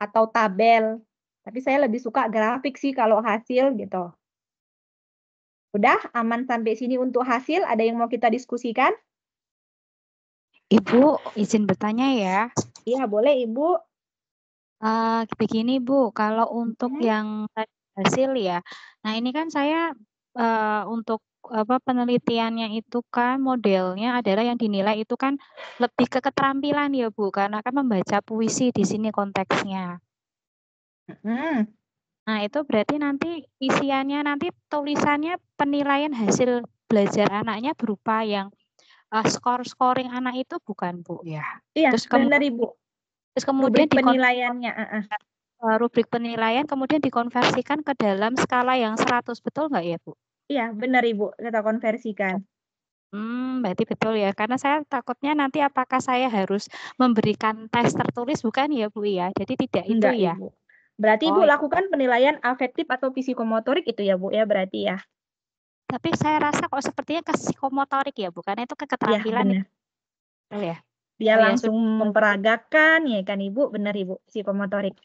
atau tabel. Tapi saya lebih suka grafik sih kalau hasil gitu. Udah aman sampai sini untuk hasil. Ada yang mau kita diskusikan? Ibu, izin bertanya ya. Iya, boleh Ibu. Uh, begini Bu, kalau untuk hmm. yang hasil ya. Nah, ini kan saya uh, untuk apa, penelitiannya itu kan modelnya adalah yang dinilai itu kan lebih ke keterampilan ya, Bu, karena kan membaca puisi di sini konteksnya. Hmm. Nah, itu berarti nanti isiannya nanti tulisannya penilaian hasil belajar anaknya berupa yang, uh, skor-scoring anak itu bukan, Bu, ya? Iya, Terus kemu Ibu. terus kemudian Rubrik dikontrol penilaiannya, Eh, rubrik penilaian kemudian dikonversikan ke dalam skala yang 100 betul nggak ya Bu? Iya benar Ibu kita konversikan. Hmm, berarti betul ya. Karena saya takutnya nanti apakah saya harus memberikan tes tertulis bukan ya Bu ya? Jadi tidak itu Enggak, ya. Ibu. Berarti oh. Ibu iya. lakukan penilaian afektif atau psikomotorik itu ya Bu ya berarti ya. Tapi saya rasa kok sepertinya ke psikomotorik ya Bu karena itu ke iya, keterampilan. Ya, Iya. Oh ya. Dia oh, iya, langsung ya, memperagakan ya kan Ibu, benar Ibu, psikomotorik.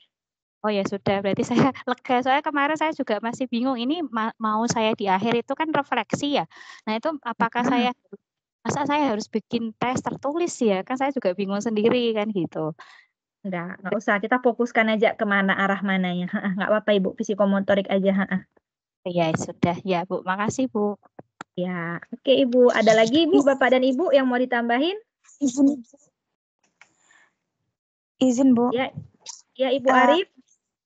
Oh ya sudah, berarti saya lega. Soalnya kemarin saya juga masih bingung ini ma mau saya di akhir itu kan refleksi ya. Nah itu apakah hmm. saya masa saya harus bikin tes tertulis ya? Kan saya juga bingung sendiri kan gitu. Enggak, enggak usah. Kita fokuskan aja kemana arah mananya. Enggak apa-apa Ibu, psikomotorik aja. Iya sudah ya Bu, makasih Bu. Ya, oke Ibu. Ada lagi Ibu, Bapak dan Ibu yang mau ditambahin? Izin, izin Bu. Ya, ya Ibu uh, eh, Arif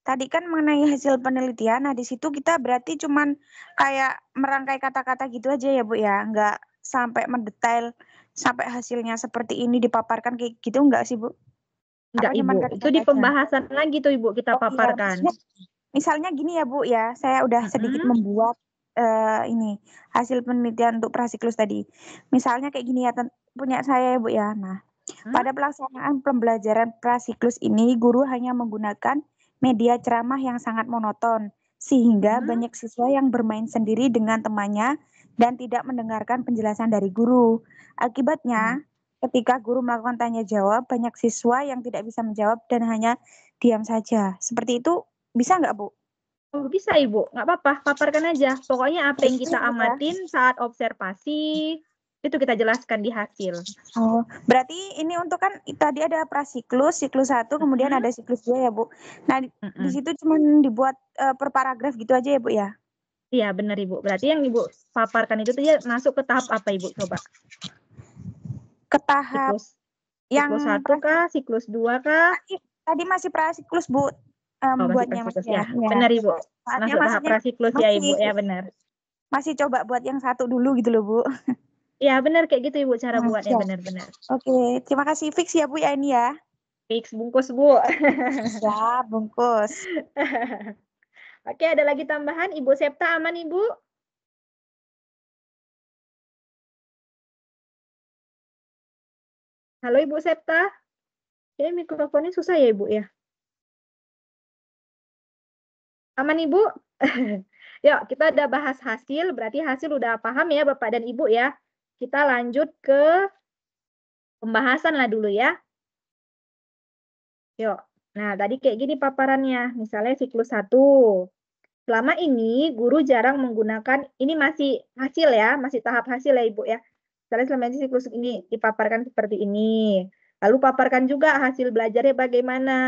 tadi kan mengenai hasil penelitian, nah di situ kita berarti cuman kayak merangkai kata-kata gitu aja ya Bu ya, nggak sampai mendetail sampai hasilnya seperti ini dipaparkan kayak gitu nggak sih Bu? Enggak Ibu, kata -kata itu di pembahasan aja? lagi tuh Ibu kita oh, iya. paparkan. Iya, misalnya, misalnya gini ya Bu ya, saya udah sedikit hmm. membuat uh, ini hasil penelitian untuk prasiklus tadi. Misalnya kayak gini ya punya saya ya Bu ya. Nah, pada pelaksanaan pembelajaran prasiklus ini guru hanya menggunakan media ceramah yang sangat monoton, sehingga hmm. banyak siswa yang bermain sendiri dengan temannya dan tidak mendengarkan penjelasan dari guru. Akibatnya, hmm. ketika guru melakukan tanya jawab, banyak siswa yang tidak bisa menjawab dan hanya diam saja. Seperti itu bisa nggak, Bu? Oh, bisa ibu, nggak apa-apa, paparkan aja. Pokoknya apa yang kita amatin saat observasi, itu kita jelaskan di hasil. Oh, berarti ini untuk kan tadi ada prasiklus, siklus satu, kemudian mm -hmm. ada siklus dua ya bu. Nah di, mm -hmm. di situ cuma dibuat uh, per paragraf gitu aja ya bu ya? Iya benar ibu. Berarti yang ibu paparkan itu tuh ya masuk ke tahap apa ibu coba? Ke tahap siklus, yang siklus satu kah, siklus dua kah? Tadi masih prasiklus bu. Um, oh, buatnya masih ya. ya. Benar ibu. Masuk tahap prasiklus masih, ya ibu ya benar. Masih coba buat yang satu dulu gitu loh bu. Ya benar kayak gitu Ibu cara buatnya benar-benar. Oke, terima kasih fix ya Bu ya ini ya. Fix bungkus Bu. ya, bungkus. Oke, ada lagi tambahan Ibu Septa aman Ibu? Halo Ibu Septa. Ini mikrofonnya susah ya Ibu ya. Aman Ibu? Yuk, kita udah bahas hasil, berarti hasil udah paham ya Bapak dan Ibu ya kita lanjut ke pembahasan lah dulu ya. Yuk. Nah, tadi kayak gini paparannya. Misalnya siklus 1. Selama ini guru jarang menggunakan, ini masih hasil ya, masih tahap hasil ya Ibu ya. Misalnya selama ini siklus ini dipaparkan seperti ini. Lalu paparkan juga hasil belajarnya bagaimana.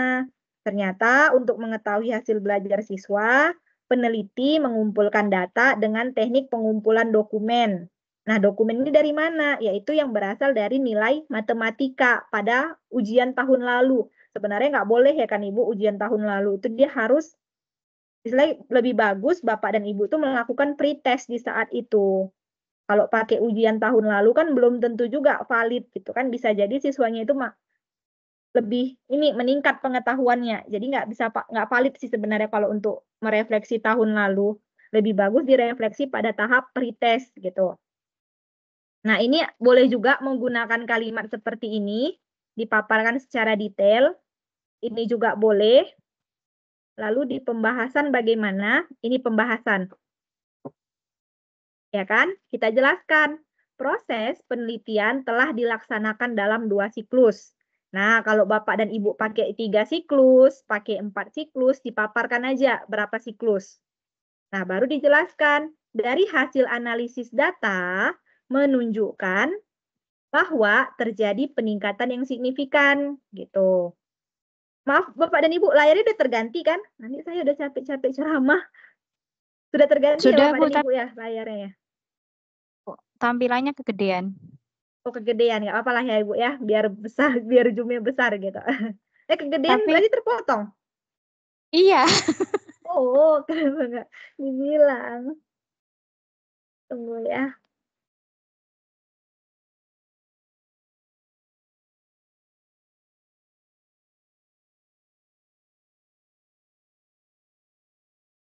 Ternyata untuk mengetahui hasil belajar siswa, peneliti mengumpulkan data dengan teknik pengumpulan dokumen. Nah, dokumen ini dari mana? Yaitu yang berasal dari nilai matematika pada ujian tahun lalu. Sebenarnya nggak boleh ya kan Ibu ujian tahun lalu. Itu dia harus lebih bagus Bapak dan Ibu itu melakukan pretest di saat itu. Kalau pakai ujian tahun lalu kan belum tentu juga valid gitu kan. Bisa jadi siswanya itu lebih ini meningkat pengetahuannya. Jadi nggak bisa nggak valid sih sebenarnya kalau untuk merefleksi tahun lalu. Lebih bagus direfleksi pada tahap pretest gitu. Nah, ini boleh juga menggunakan kalimat seperti ini, dipaparkan secara detail. Ini juga boleh. Lalu di pembahasan bagaimana? Ini pembahasan. Ya kan? Kita jelaskan. Proses penelitian telah dilaksanakan dalam dua siklus. Nah, kalau Bapak dan Ibu pakai tiga siklus, pakai empat siklus, dipaparkan aja berapa siklus. Nah, baru dijelaskan. Dari hasil analisis data, menunjukkan bahwa terjadi peningkatan yang signifikan gitu. Maaf Bapak dan Ibu, layarnya udah terganti kan? Nanti saya udah capek-capek ceramah. Sudah terganti ya, Sudah, ya Bapak dan Ibu ya layarnya ya? Oh, tampilannya kegedean. Oh kegedean, ya apalah ya Ibu ya, biar besar, biar zoomnya besar gitu. eh kegedean Tapi... berarti terpotong? Iya. oh, kenapa enggak dibilang? Tunggu ya.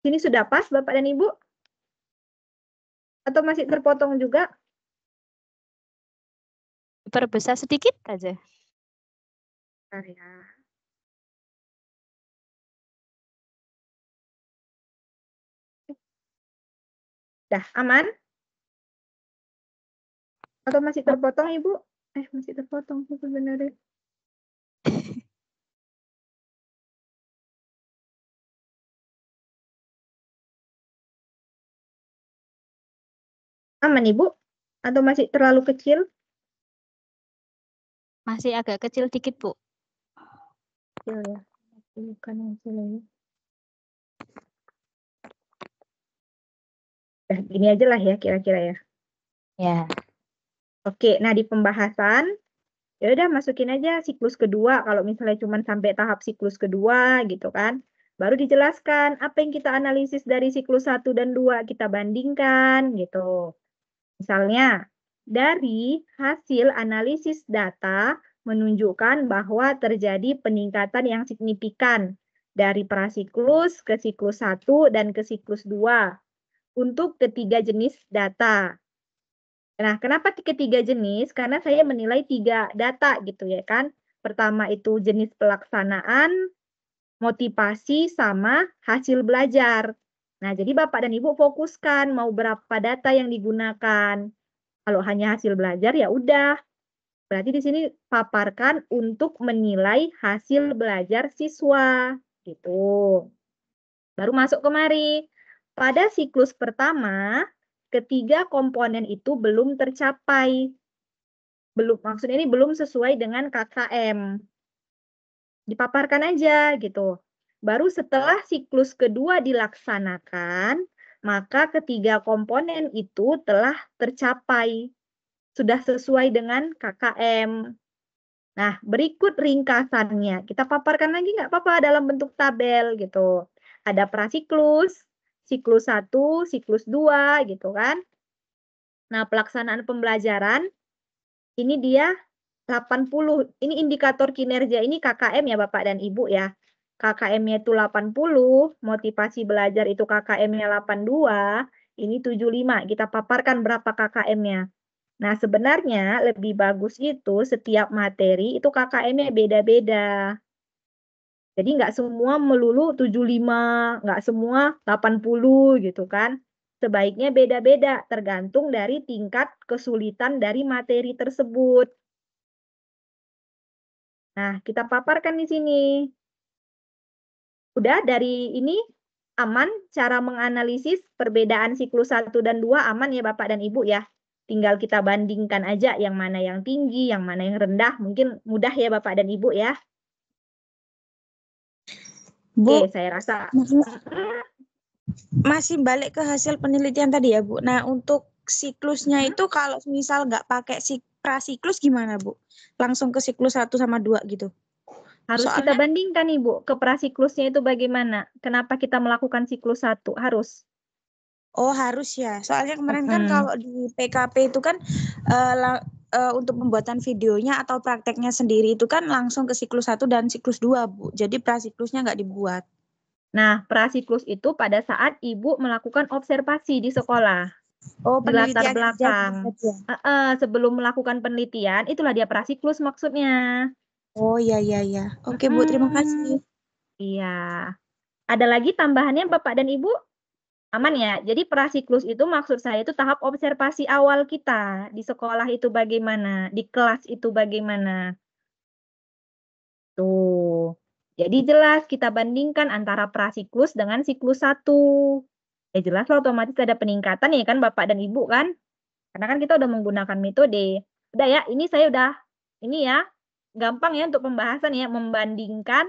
Sini sudah pas Bapak dan Ibu? Atau masih terpotong juga? Perbesar sedikit aja. Bentar ya. Dah, aman? Atau masih terpotong, Ibu? Eh, masih terpotong sebenarnya. Aman Ibu? Atau masih terlalu kecil? Masih agak kecil dikit, Bu. Kecil ya. Bukan yang kecil ini. Eh, ini aja lah ya kira-kira ya. Ya. Oke, nah di pembahasan ya udah masukin aja siklus kedua kalau misalnya cuma sampai tahap siklus kedua gitu kan. Baru dijelaskan apa yang kita analisis dari siklus satu dan dua kita bandingkan gitu. Misalnya, dari hasil analisis data menunjukkan bahwa terjadi peningkatan yang signifikan dari prasiklus ke siklus 1 dan ke siklus 2 untuk ketiga jenis data. Nah, kenapa ketiga jenis? Karena saya menilai tiga data gitu ya kan. Pertama itu jenis pelaksanaan, motivasi, sama hasil belajar. Nah, jadi Bapak dan Ibu fokuskan mau berapa data yang digunakan. Kalau hanya hasil belajar ya udah. Berarti di sini paparkan untuk menilai hasil belajar siswa gitu. Baru masuk kemari. Pada siklus pertama, ketiga komponen itu belum tercapai. Belum maksudnya ini belum sesuai dengan KKM. Dipaparkan aja gitu. Baru setelah siklus kedua dilaksanakan, maka ketiga komponen itu telah tercapai, sudah sesuai dengan KKM. Nah, berikut ringkasannya. Kita paparkan lagi nggak apa-apa dalam bentuk tabel gitu. Ada prasiklus, siklus 1, siklus 2 gitu kan. Nah, pelaksanaan pembelajaran ini dia 80. Ini indikator kinerja ini KKM ya Bapak dan Ibu ya. KKM-nya itu 80, motivasi belajar itu KKM-nya 82, ini 75. Kita paparkan berapa KKM-nya. Nah, sebenarnya lebih bagus itu setiap materi itu KKM-nya beda-beda. Jadi nggak semua melulu 75, nggak semua 80 gitu kan. Sebaiknya beda-beda tergantung dari tingkat kesulitan dari materi tersebut. Nah, kita paparkan di sini. Udah dari ini aman cara menganalisis perbedaan siklus 1 dan 2 aman ya Bapak dan Ibu ya. Tinggal kita bandingkan aja yang mana yang tinggi, yang mana yang rendah. Mungkin mudah ya Bapak dan Ibu ya. Bu, Oke, saya rasa masih, balik ke hasil penelitian tadi ya Bu. Nah untuk siklusnya hmm? itu kalau misal nggak pakai siklus, prasiklus gimana Bu? Langsung ke siklus 1 sama 2 gitu. Harus Soalnya, kita bandingkan Ibu, ke prasiklusnya itu bagaimana? Kenapa kita melakukan siklus satu? Harus. Oh, harus ya. Soalnya kemarin hmm. kan kalau di PKP itu kan uh, uh, untuk pembuatan videonya atau prakteknya sendiri itu kan langsung ke siklus satu dan siklus dua Bu. Jadi prasiklusnya nggak dibuat. Nah, prasiklus itu pada saat Ibu melakukan observasi di sekolah. Oh, penelitian latar belakang. Aja, Uh, uh, sebelum melakukan penelitian, itulah dia prasiklus maksudnya. Oh ya ya ya. Oke Bu, terima kasih. Iya. Ada lagi tambahannya Bapak dan Ibu? Aman ya. Jadi prasiklus itu maksud saya itu tahap observasi awal kita di sekolah itu bagaimana, di kelas itu bagaimana. Tuh. Jadi jelas kita bandingkan antara prasiklus dengan siklus 1. Ya jelas lah otomatis ada peningkatan ya kan Bapak dan Ibu kan? Karena kan kita udah menggunakan metode. Udah ya, ini saya udah ini ya, gampang ya untuk pembahasan ya, membandingkan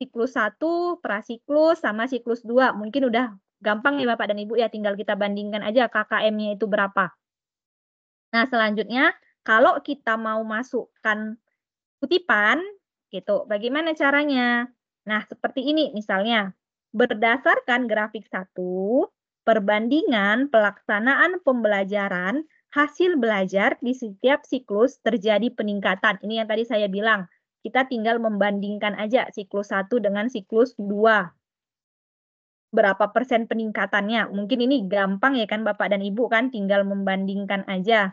siklus 1, prasiklus sama siklus 2. Mungkin udah gampang ya Bapak dan Ibu ya, tinggal kita bandingkan aja KKM-nya itu berapa. Nah, selanjutnya kalau kita mau masukkan kutipan gitu, bagaimana caranya? Nah, seperti ini misalnya. Berdasarkan grafik 1, perbandingan pelaksanaan pembelajaran hasil belajar di setiap siklus terjadi peningkatan. Ini yang tadi saya bilang, kita tinggal membandingkan aja siklus 1 dengan siklus 2. Berapa persen peningkatannya? Mungkin ini gampang ya kan Bapak dan Ibu kan, tinggal membandingkan aja.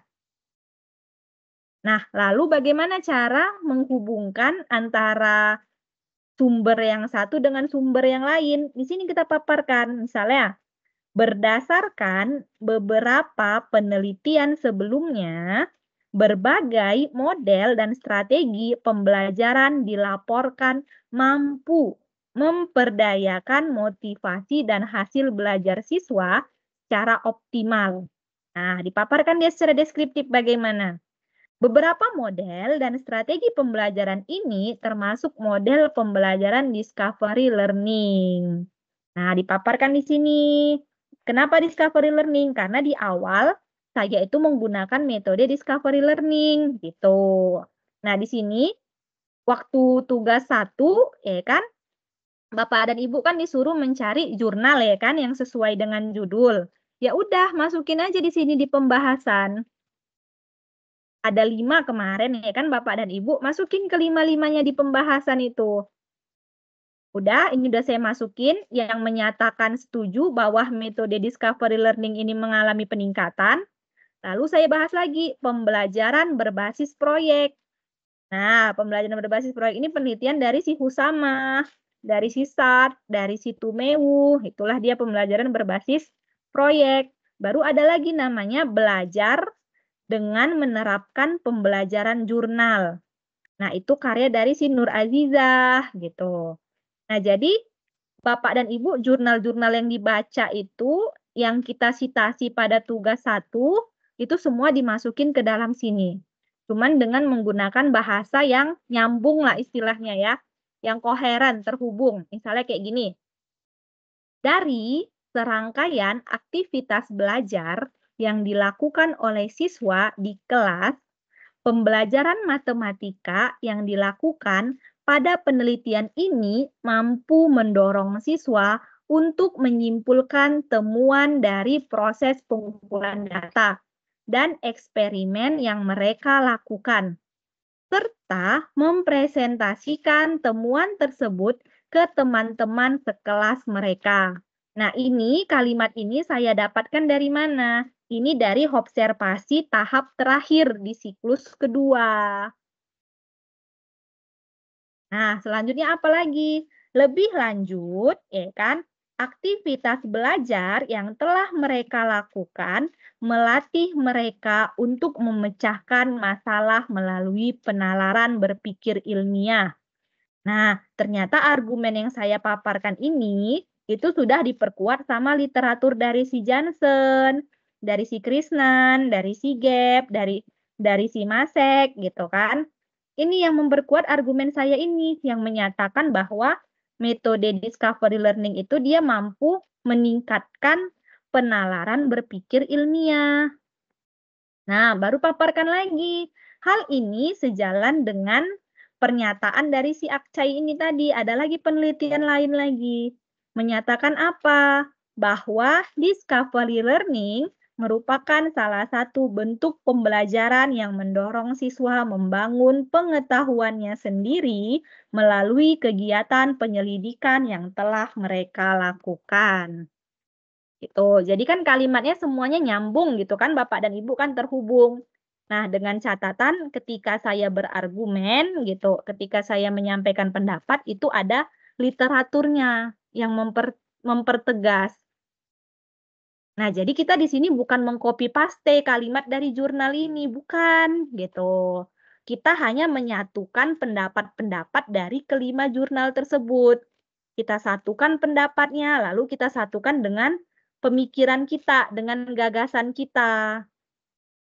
Nah, lalu bagaimana cara menghubungkan antara sumber yang satu dengan sumber yang lain? Di sini kita paparkan, misalnya Berdasarkan beberapa penelitian sebelumnya, berbagai model dan strategi pembelajaran dilaporkan mampu memperdayakan motivasi dan hasil belajar siswa secara optimal. Nah, dipaparkan dia secara deskriptif bagaimana. Beberapa model dan strategi pembelajaran ini termasuk model pembelajaran discovery learning. Nah, dipaparkan di sini Kenapa discovery learning? Karena di awal saya itu menggunakan metode discovery learning gitu. Nah, di sini waktu tugas satu ya kan Bapak dan Ibu kan disuruh mencari jurnal ya kan yang sesuai dengan judul. Ya udah masukin aja di sini di pembahasan. Ada lima kemarin ya kan Bapak dan Ibu masukin kelima-limanya di pembahasan itu. Udah, ini udah saya masukin yang menyatakan setuju bahwa metode discovery learning ini mengalami peningkatan. Lalu saya bahas lagi pembelajaran berbasis proyek. Nah, pembelajaran berbasis proyek ini penelitian dari si Husama, dari si Sart, dari si Tumewu. Itulah dia pembelajaran berbasis proyek. Baru ada lagi namanya belajar dengan menerapkan pembelajaran jurnal. Nah, itu karya dari si Nur Azizah gitu. Nah, jadi Bapak dan Ibu, jurnal-jurnal yang dibaca itu yang kita sitasi pada tugas satu itu semua dimasukin ke dalam sini. Cuman dengan menggunakan bahasa yang nyambung lah istilahnya ya, yang koheren, terhubung. Misalnya kayak gini. Dari serangkaian aktivitas belajar yang dilakukan oleh siswa di kelas, pembelajaran matematika yang dilakukan pada penelitian ini mampu mendorong siswa untuk menyimpulkan temuan dari proses pengumpulan data dan eksperimen yang mereka lakukan, serta mempresentasikan temuan tersebut ke teman-teman sekelas mereka. Nah, ini kalimat ini saya dapatkan dari mana? Ini dari observasi tahap terakhir di siklus kedua. Nah, selanjutnya apa lagi? Lebih lanjut, ya kan? Aktivitas belajar yang telah mereka lakukan melatih mereka untuk memecahkan masalah melalui penalaran berpikir ilmiah. Nah, ternyata argumen yang saya paparkan ini itu sudah diperkuat sama literatur dari si Johnson, dari si Krisnan, dari si Gap, dari dari si Masek gitu kan. Ini yang memperkuat argumen saya ini yang menyatakan bahwa metode discovery learning itu dia mampu meningkatkan penalaran berpikir ilmiah. Nah, baru paparkan lagi. Hal ini sejalan dengan pernyataan dari si Akcai ini tadi. Ada lagi penelitian lain lagi. Menyatakan apa? Bahwa discovery learning merupakan salah satu bentuk pembelajaran yang mendorong siswa membangun pengetahuannya sendiri melalui kegiatan penyelidikan yang telah mereka lakukan. Gitu. Jadi kan kalimatnya semuanya nyambung gitu kan Bapak dan Ibu kan terhubung. Nah, dengan catatan ketika saya berargumen gitu, ketika saya menyampaikan pendapat itu ada literaturnya yang memper, mempertegas Nah, jadi kita di sini bukan mengcopy paste kalimat dari jurnal ini, bukan gitu. Kita hanya menyatukan pendapat-pendapat dari kelima jurnal tersebut. Kita satukan pendapatnya, lalu kita satukan dengan pemikiran kita, dengan gagasan kita.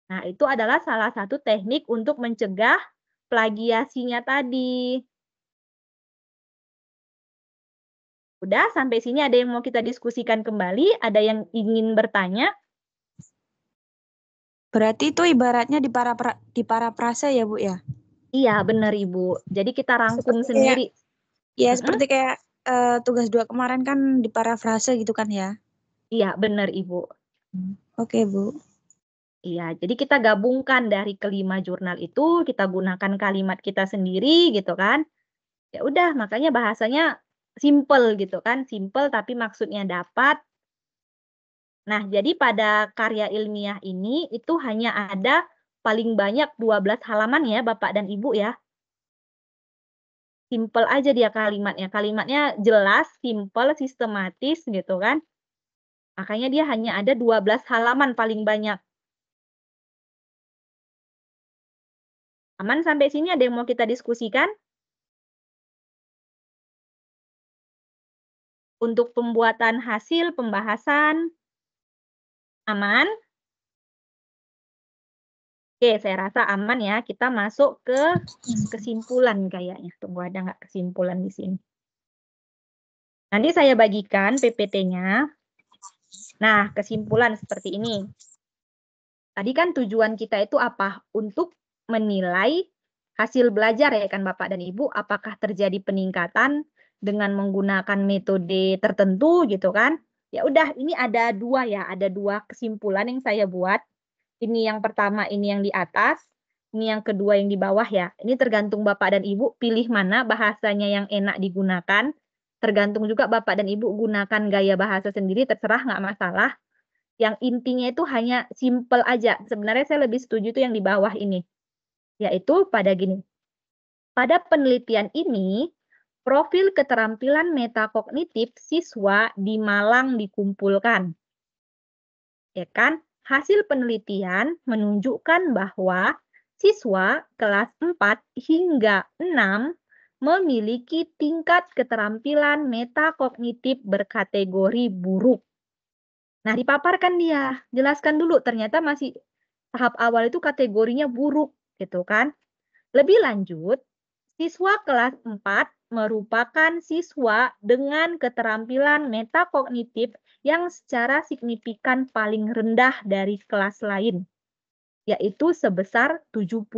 Nah, itu adalah salah satu teknik untuk mencegah plagiasinya tadi. Udah, sampai sini ada yang mau kita diskusikan kembali, ada yang ingin bertanya? Berarti itu ibaratnya di para pra, di para prase ya, Bu ya? Iya, benar Ibu. Jadi kita rangkum seperti sendiri. Kayak, ya, hmm? seperti kayak uh, tugas dua kemarin kan di para prase gitu kan ya? Iya, benar Ibu. Oke, Bu. Iya, jadi kita gabungkan dari kelima jurnal itu, kita gunakan kalimat kita sendiri gitu kan. Ya udah, makanya bahasanya simple gitu kan, simple tapi maksudnya dapat. Nah, jadi pada karya ilmiah ini itu hanya ada paling banyak 12 halaman ya Bapak dan Ibu ya. Simple aja dia kalimatnya. Kalimatnya jelas, simple, sistematis gitu kan. Makanya dia hanya ada 12 halaman paling banyak. Aman sampai sini ada yang mau kita diskusikan? untuk pembuatan hasil pembahasan. Aman? Oke, saya rasa aman ya. Kita masuk ke kesimpulan kayaknya. Tunggu ada nggak kesimpulan di sini. Nanti saya bagikan PPT-nya. Nah, kesimpulan seperti ini. Tadi kan tujuan kita itu apa? Untuk menilai hasil belajar ya kan Bapak dan Ibu, apakah terjadi peningkatan dengan menggunakan metode tertentu gitu kan. Ya udah, ini ada dua ya, ada dua kesimpulan yang saya buat. Ini yang pertama, ini yang di atas, ini yang kedua yang di bawah ya. Ini tergantung Bapak dan Ibu pilih mana bahasanya yang enak digunakan. Tergantung juga Bapak dan Ibu gunakan gaya bahasa sendiri, terserah nggak masalah. Yang intinya itu hanya simple aja. Sebenarnya saya lebih setuju itu yang di bawah ini. Yaitu pada gini. Pada penelitian ini, profil keterampilan metakognitif siswa di Malang dikumpulkan. Ya kan? Hasil penelitian menunjukkan bahwa siswa kelas 4 hingga 6 memiliki tingkat keterampilan metakognitif berkategori buruk. Nah, dipaparkan dia, jelaskan dulu ternyata masih tahap awal itu kategorinya buruk gitu kan. Lebih lanjut, siswa kelas 4 merupakan siswa dengan keterampilan metakognitif yang secara signifikan paling rendah dari kelas lain, yaitu sebesar 75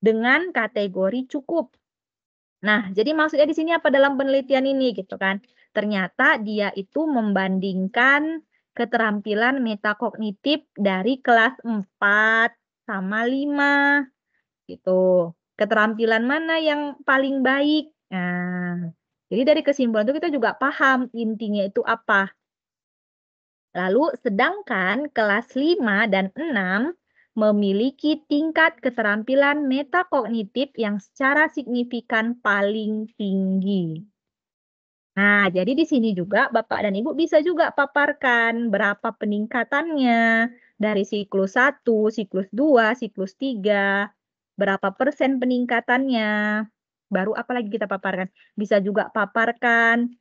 dengan kategori cukup. Nah, jadi maksudnya di sini apa dalam penelitian ini gitu kan? Ternyata dia itu membandingkan keterampilan metakognitif dari kelas 4 sama 5 gitu keterampilan mana yang paling baik. Nah, jadi dari kesimpulan itu kita juga paham intinya itu apa. Lalu sedangkan kelas 5 dan 6 memiliki tingkat keterampilan metakognitif yang secara signifikan paling tinggi. Nah, jadi di sini juga Bapak dan Ibu bisa juga paparkan berapa peningkatannya dari siklus 1, siklus 2, siklus 3, berapa persen peningkatannya, baru apalagi kita paparkan. Bisa juga paparkan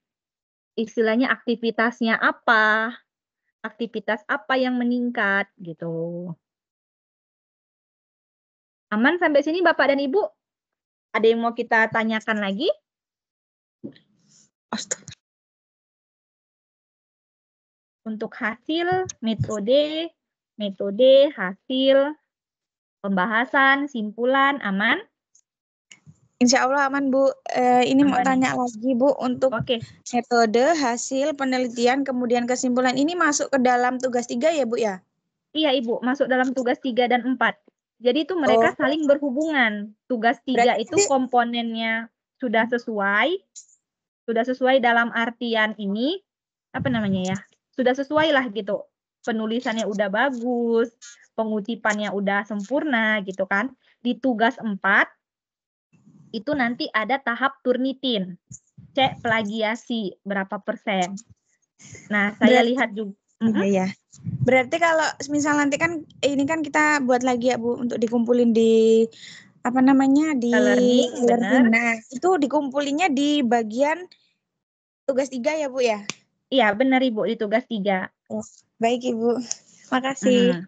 istilahnya aktivitasnya apa, aktivitas apa yang meningkat gitu. Aman sampai sini Bapak dan Ibu? Ada yang mau kita tanyakan lagi? Untuk hasil, metode, metode, hasil, pembahasan, simpulan, aman? Insya Allah aman Bu. Eh, ini aman. mau tanya lagi Bu untuk okay. metode, hasil penelitian, kemudian kesimpulan ini masuk ke dalam tugas tiga ya Bu ya? Iya Ibu, masuk dalam tugas tiga dan empat. Jadi itu mereka oh. saling berhubungan. Tugas tiga Berarti... itu komponennya sudah sesuai, sudah sesuai dalam artian ini apa namanya ya? Sudah sesuai lah gitu. Penulisannya udah bagus, pengutipannya udah sempurna gitu kan. Di tugas 4 itu nanti ada tahap turnitin. Cek plagiasi berapa persen. Nah, saya Berarti, lihat juga. Iya, oh, iya. Berarti kalau misal nanti kan ini kan kita buat lagi ya Bu untuk dikumpulin di apa namanya di learning, Nah, itu dikumpulinnya di bagian tugas tiga ya Bu ya? Iya, benar Ibu di tugas tiga. Oh, baik Ibu. Makasih. -huh.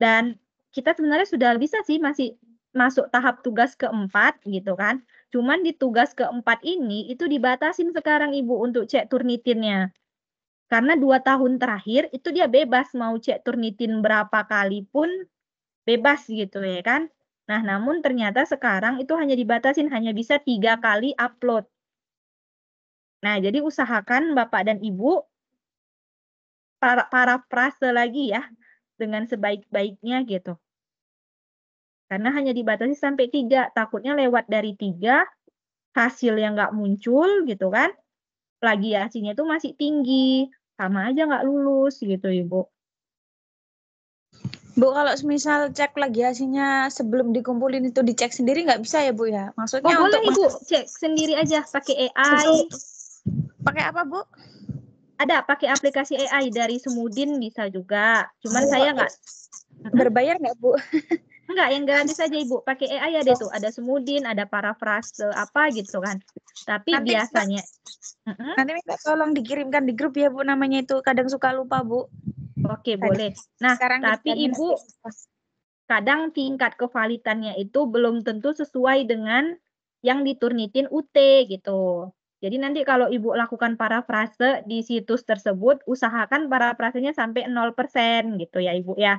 Dan kita sebenarnya sudah bisa sih masih masuk tahap tugas keempat gitu kan. Cuman di tugas keempat ini itu dibatasin sekarang Ibu untuk cek turnitinnya. Karena dua tahun terakhir itu dia bebas mau cek turnitin berapa kali pun bebas gitu ya kan. Nah namun ternyata sekarang itu hanya dibatasin hanya bisa tiga kali upload. Nah jadi usahakan Bapak dan Ibu para para prase lagi ya dengan sebaik-baiknya gitu. Karena hanya dibatasi sampai tiga, takutnya lewat dari tiga hasil yang nggak muncul gitu kan, lagi hasilnya itu masih tinggi, sama aja nggak lulus gitu ibu. Bu kalau misal cek lagi hasilnya sebelum dikumpulin itu dicek sendiri nggak bisa ya bu ya? Maksudnya oh, boleh ibu cek sendiri aja pakai AI. Pakai apa bu? Ada pakai aplikasi AI dari Semudin bisa juga. Cuman oh, saya iya. nggak berbayar nggak bu? Enggak, yang gratis aja Ibu. Pakai AI ada tuh, ada semudin, ada parafrase apa gitu kan. Tapi nanti biasanya Nanti minta tolong dikirimkan di grup ya Bu namanya itu. Kadang suka lupa Bu. Oke, Tadi. boleh. Nah, Sekarang tapi Ibu nanti. kadang tingkat kevalitannya itu belum tentu sesuai dengan yang diturnitin UT gitu. Jadi nanti kalau Ibu lakukan parafrase di situs tersebut, usahakan parafrasenya sampai 0% gitu ya Ibu ya.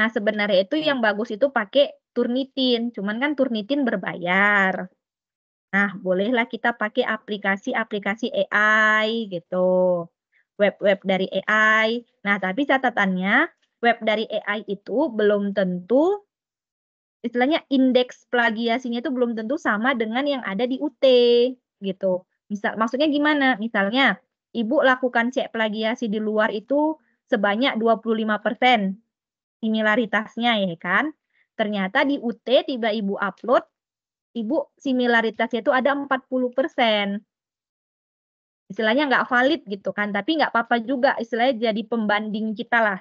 Nah sebenarnya itu yang bagus itu pakai Turnitin, cuman kan Turnitin berbayar. Nah bolehlah kita pakai aplikasi-aplikasi AI gitu, web-web dari AI. Nah tapi catatannya web dari AI itu belum tentu istilahnya indeks plagiasinya itu belum tentu sama dengan yang ada di UT gitu. Misal maksudnya gimana? Misalnya ibu lakukan cek plagiasi di luar itu sebanyak 25% similaritasnya ya kan. Ternyata di UT tiba ibu upload ibu similaritasnya itu ada 40%. Istilahnya nggak valid gitu kan, tapi nggak apa-apa juga istilahnya jadi pembanding kita lah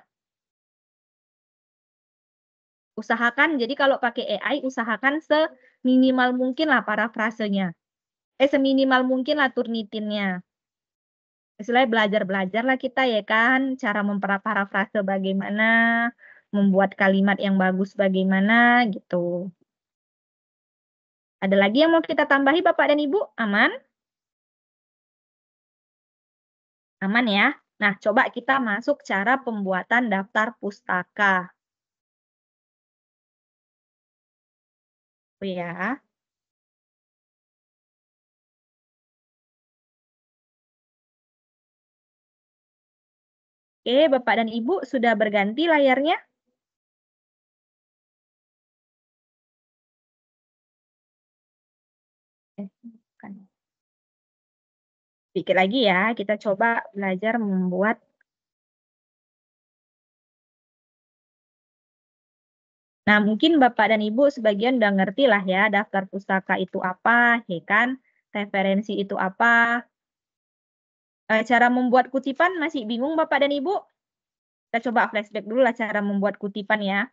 usahakan jadi kalau pakai AI usahakan seminimal mungkin lah parafrasenya eh seminimal mungkin lah turnitinnya istilahnya belajar-belajar lah kita ya kan cara memparafrase bagaimana membuat kalimat yang bagus bagaimana gitu ada lagi yang mau kita tambahi Bapak dan Ibu aman aman ya nah coba kita masuk cara pembuatan daftar pustaka aku ya. Oke, Bapak dan Ibu sudah berganti layarnya? pikir eh, lagi ya, kita coba belajar membuat Nah, mungkin Bapak dan Ibu sebagian udah ngerti lah ya daftar pustaka itu apa, ya kan? Referensi itu apa? Eh, cara membuat kutipan masih bingung Bapak dan Ibu? Kita coba flashback dulu lah cara membuat kutipan ya.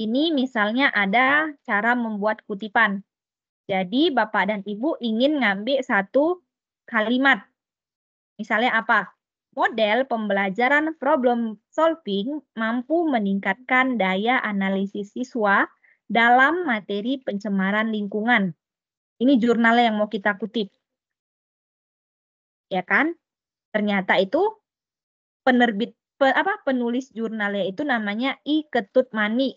Ini misalnya ada cara membuat kutipan. Jadi Bapak dan Ibu ingin ngambil satu kalimat. Misalnya apa? Model pembelajaran problem solving mampu meningkatkan daya analisis siswa dalam materi pencemaran lingkungan. Ini jurnalnya yang mau kita kutip. Ya kan? Ternyata itu penerbit pe, apa penulis jurnalnya itu namanya I Ketut Mani.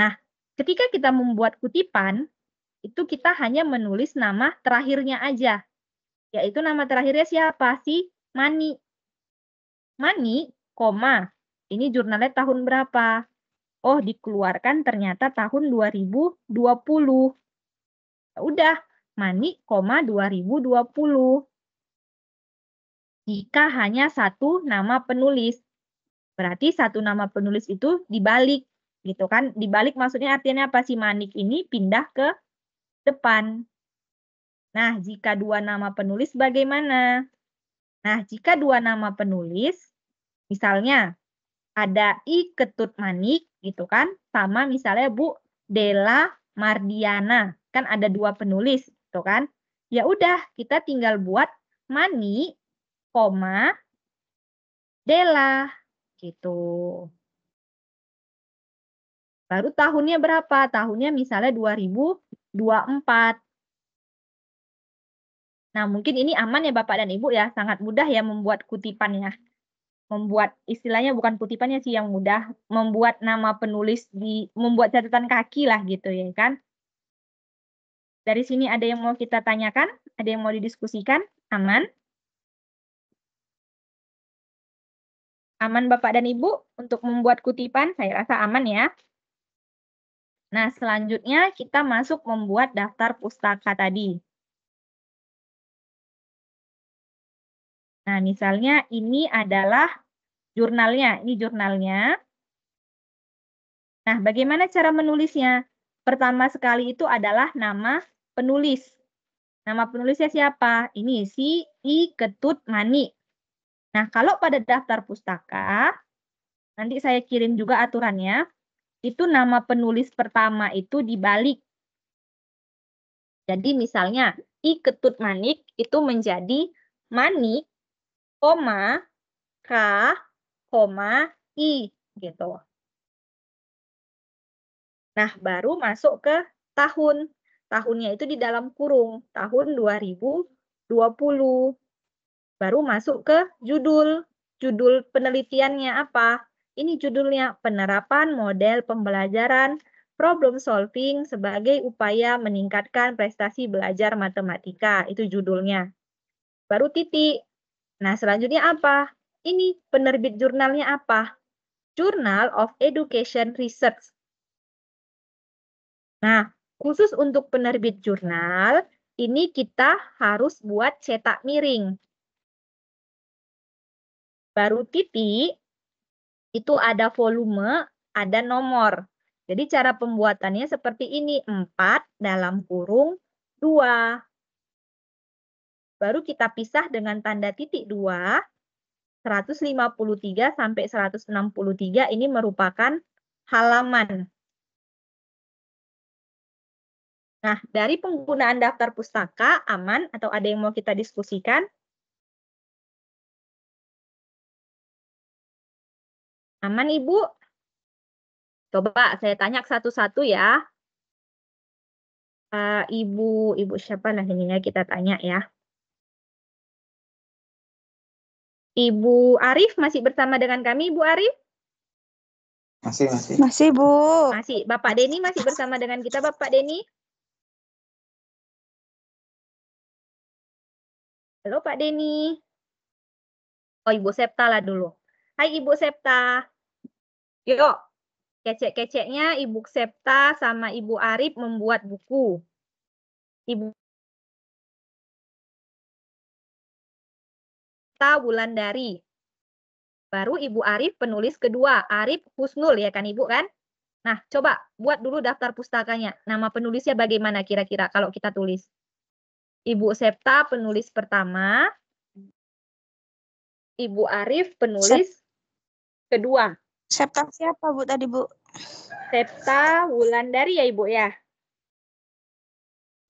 Nah, ketika kita membuat kutipan, itu kita hanya menulis nama terakhirnya aja. Yaitu nama terakhirnya siapa? sih? Mani Mani, koma, ini jurnalnya tahun berapa? Oh, dikeluarkan ternyata tahun 2020. Ya udah, Mani, koma 2020. Jika hanya satu nama penulis, berarti satu nama penulis itu dibalik, gitu kan? Dibalik maksudnya artinya apa sih Manik ini pindah ke depan. Nah, jika dua nama penulis bagaimana? Nah, jika dua nama penulis, misalnya ada I Ketut Manik, gitu kan, sama misalnya Bu Dela Mardiana, kan ada dua penulis, gitu kan. Ya udah, kita tinggal buat Mani, koma, Dela, gitu. Baru tahunnya berapa? Tahunnya misalnya 2024 Nah, mungkin ini aman ya Bapak dan Ibu ya, sangat mudah ya membuat kutipannya. Membuat istilahnya bukan kutipannya sih yang mudah, membuat nama penulis di membuat catatan kaki lah gitu ya kan. Dari sini ada yang mau kita tanyakan, ada yang mau didiskusikan? Aman? Aman Bapak dan Ibu untuk membuat kutipan? Saya rasa aman ya. Nah, selanjutnya kita masuk membuat daftar pustaka tadi. Nah, misalnya ini adalah jurnalnya, ini jurnalnya. Nah, bagaimana cara menulisnya? Pertama sekali itu adalah nama penulis. Nama penulisnya siapa? Ini si I Ketut Mani. Nah, kalau pada daftar pustaka, nanti saya kirim juga aturannya, itu nama penulis pertama itu dibalik. Jadi misalnya I Ketut Manik itu menjadi Manik koma K, koma I gitu. Nah, baru masuk ke tahun. Tahunnya itu di dalam kurung, tahun 2020. Baru masuk ke judul. Judul penelitiannya apa? Ini judulnya penerapan model pembelajaran problem solving sebagai upaya meningkatkan prestasi belajar matematika. Itu judulnya. Baru titik. Nah, selanjutnya apa? Ini penerbit jurnalnya apa? Journal of Education Research. Nah, khusus untuk penerbit jurnal, ini kita harus buat cetak miring. Baru titik, itu ada volume, ada nomor. Jadi cara pembuatannya seperti ini, 4 dalam kurung 2. Baru kita pisah dengan tanda titik 2. 153 sampai 163 ini merupakan halaman. Nah, dari penggunaan daftar pustaka, aman atau ada yang mau kita diskusikan? Aman, Ibu? Coba saya tanya satu-satu ya. Uh, ibu, ibu siapa nah, ini kita tanya ya. Ibu Arif masih bersama dengan kami, Ibu Arif? Masih, masih. Masih, Bu. Masih. Bapak Deni masih bersama dengan kita, Bapak Deni? Halo, Pak Deni. Oh, Ibu Septa lah dulu. Hai, Ibu Septa. Yuk, kecek-keceknya Ibu Septa sama Ibu Arif membuat buku. Ibu Ita Wulandari. Baru Ibu Arif penulis kedua, Arif Husnul ya kan Ibu kan? Nah, coba buat dulu daftar pustakanya. Nama penulisnya bagaimana kira-kira kalau kita tulis? Ibu Septa penulis pertama, Ibu Arif penulis Sep kedua. Septa siapa Bu tadi Bu? Septa Wulandari ya Ibu ya?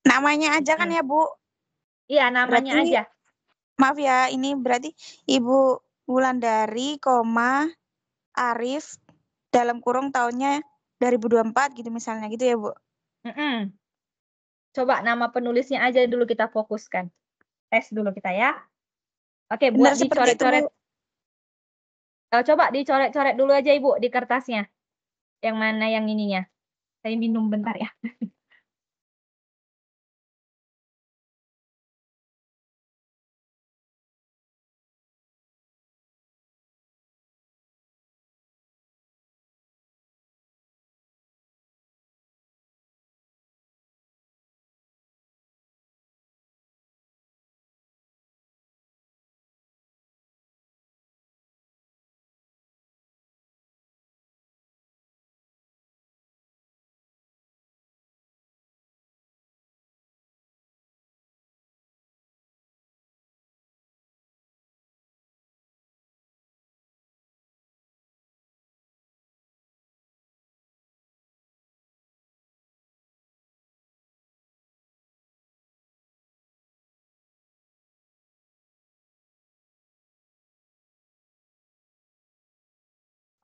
Namanya aja kan hmm. ya Bu? Iya namanya Berarti... aja. Maaf ya, ini berarti Ibu Wulandari, koma Arif dalam kurung tahunnya 2024 gitu misalnya gitu ya Bu. Mm -mm. Coba nama penulisnya aja dulu kita fokuskan. Tes dulu kita ya. Oke, buat Benar, dicoret-coret. Oh, coba dicoret-coret dulu aja Ibu di kertasnya. Yang mana yang ininya. Saya minum bentar ya.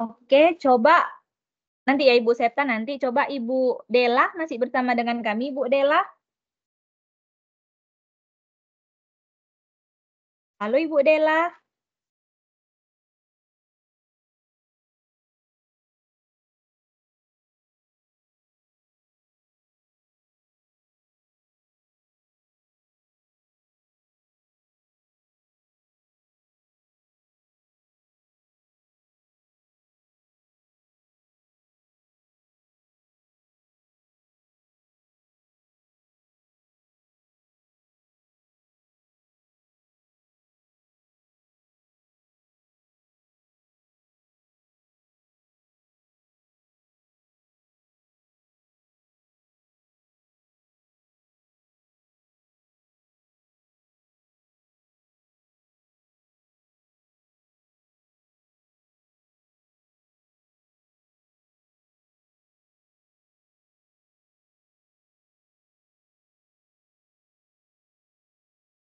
Oke, coba nanti ya Ibu Septa nanti coba Ibu Dela masih bersama dengan kami Ibu Dela. Halo Ibu Dela.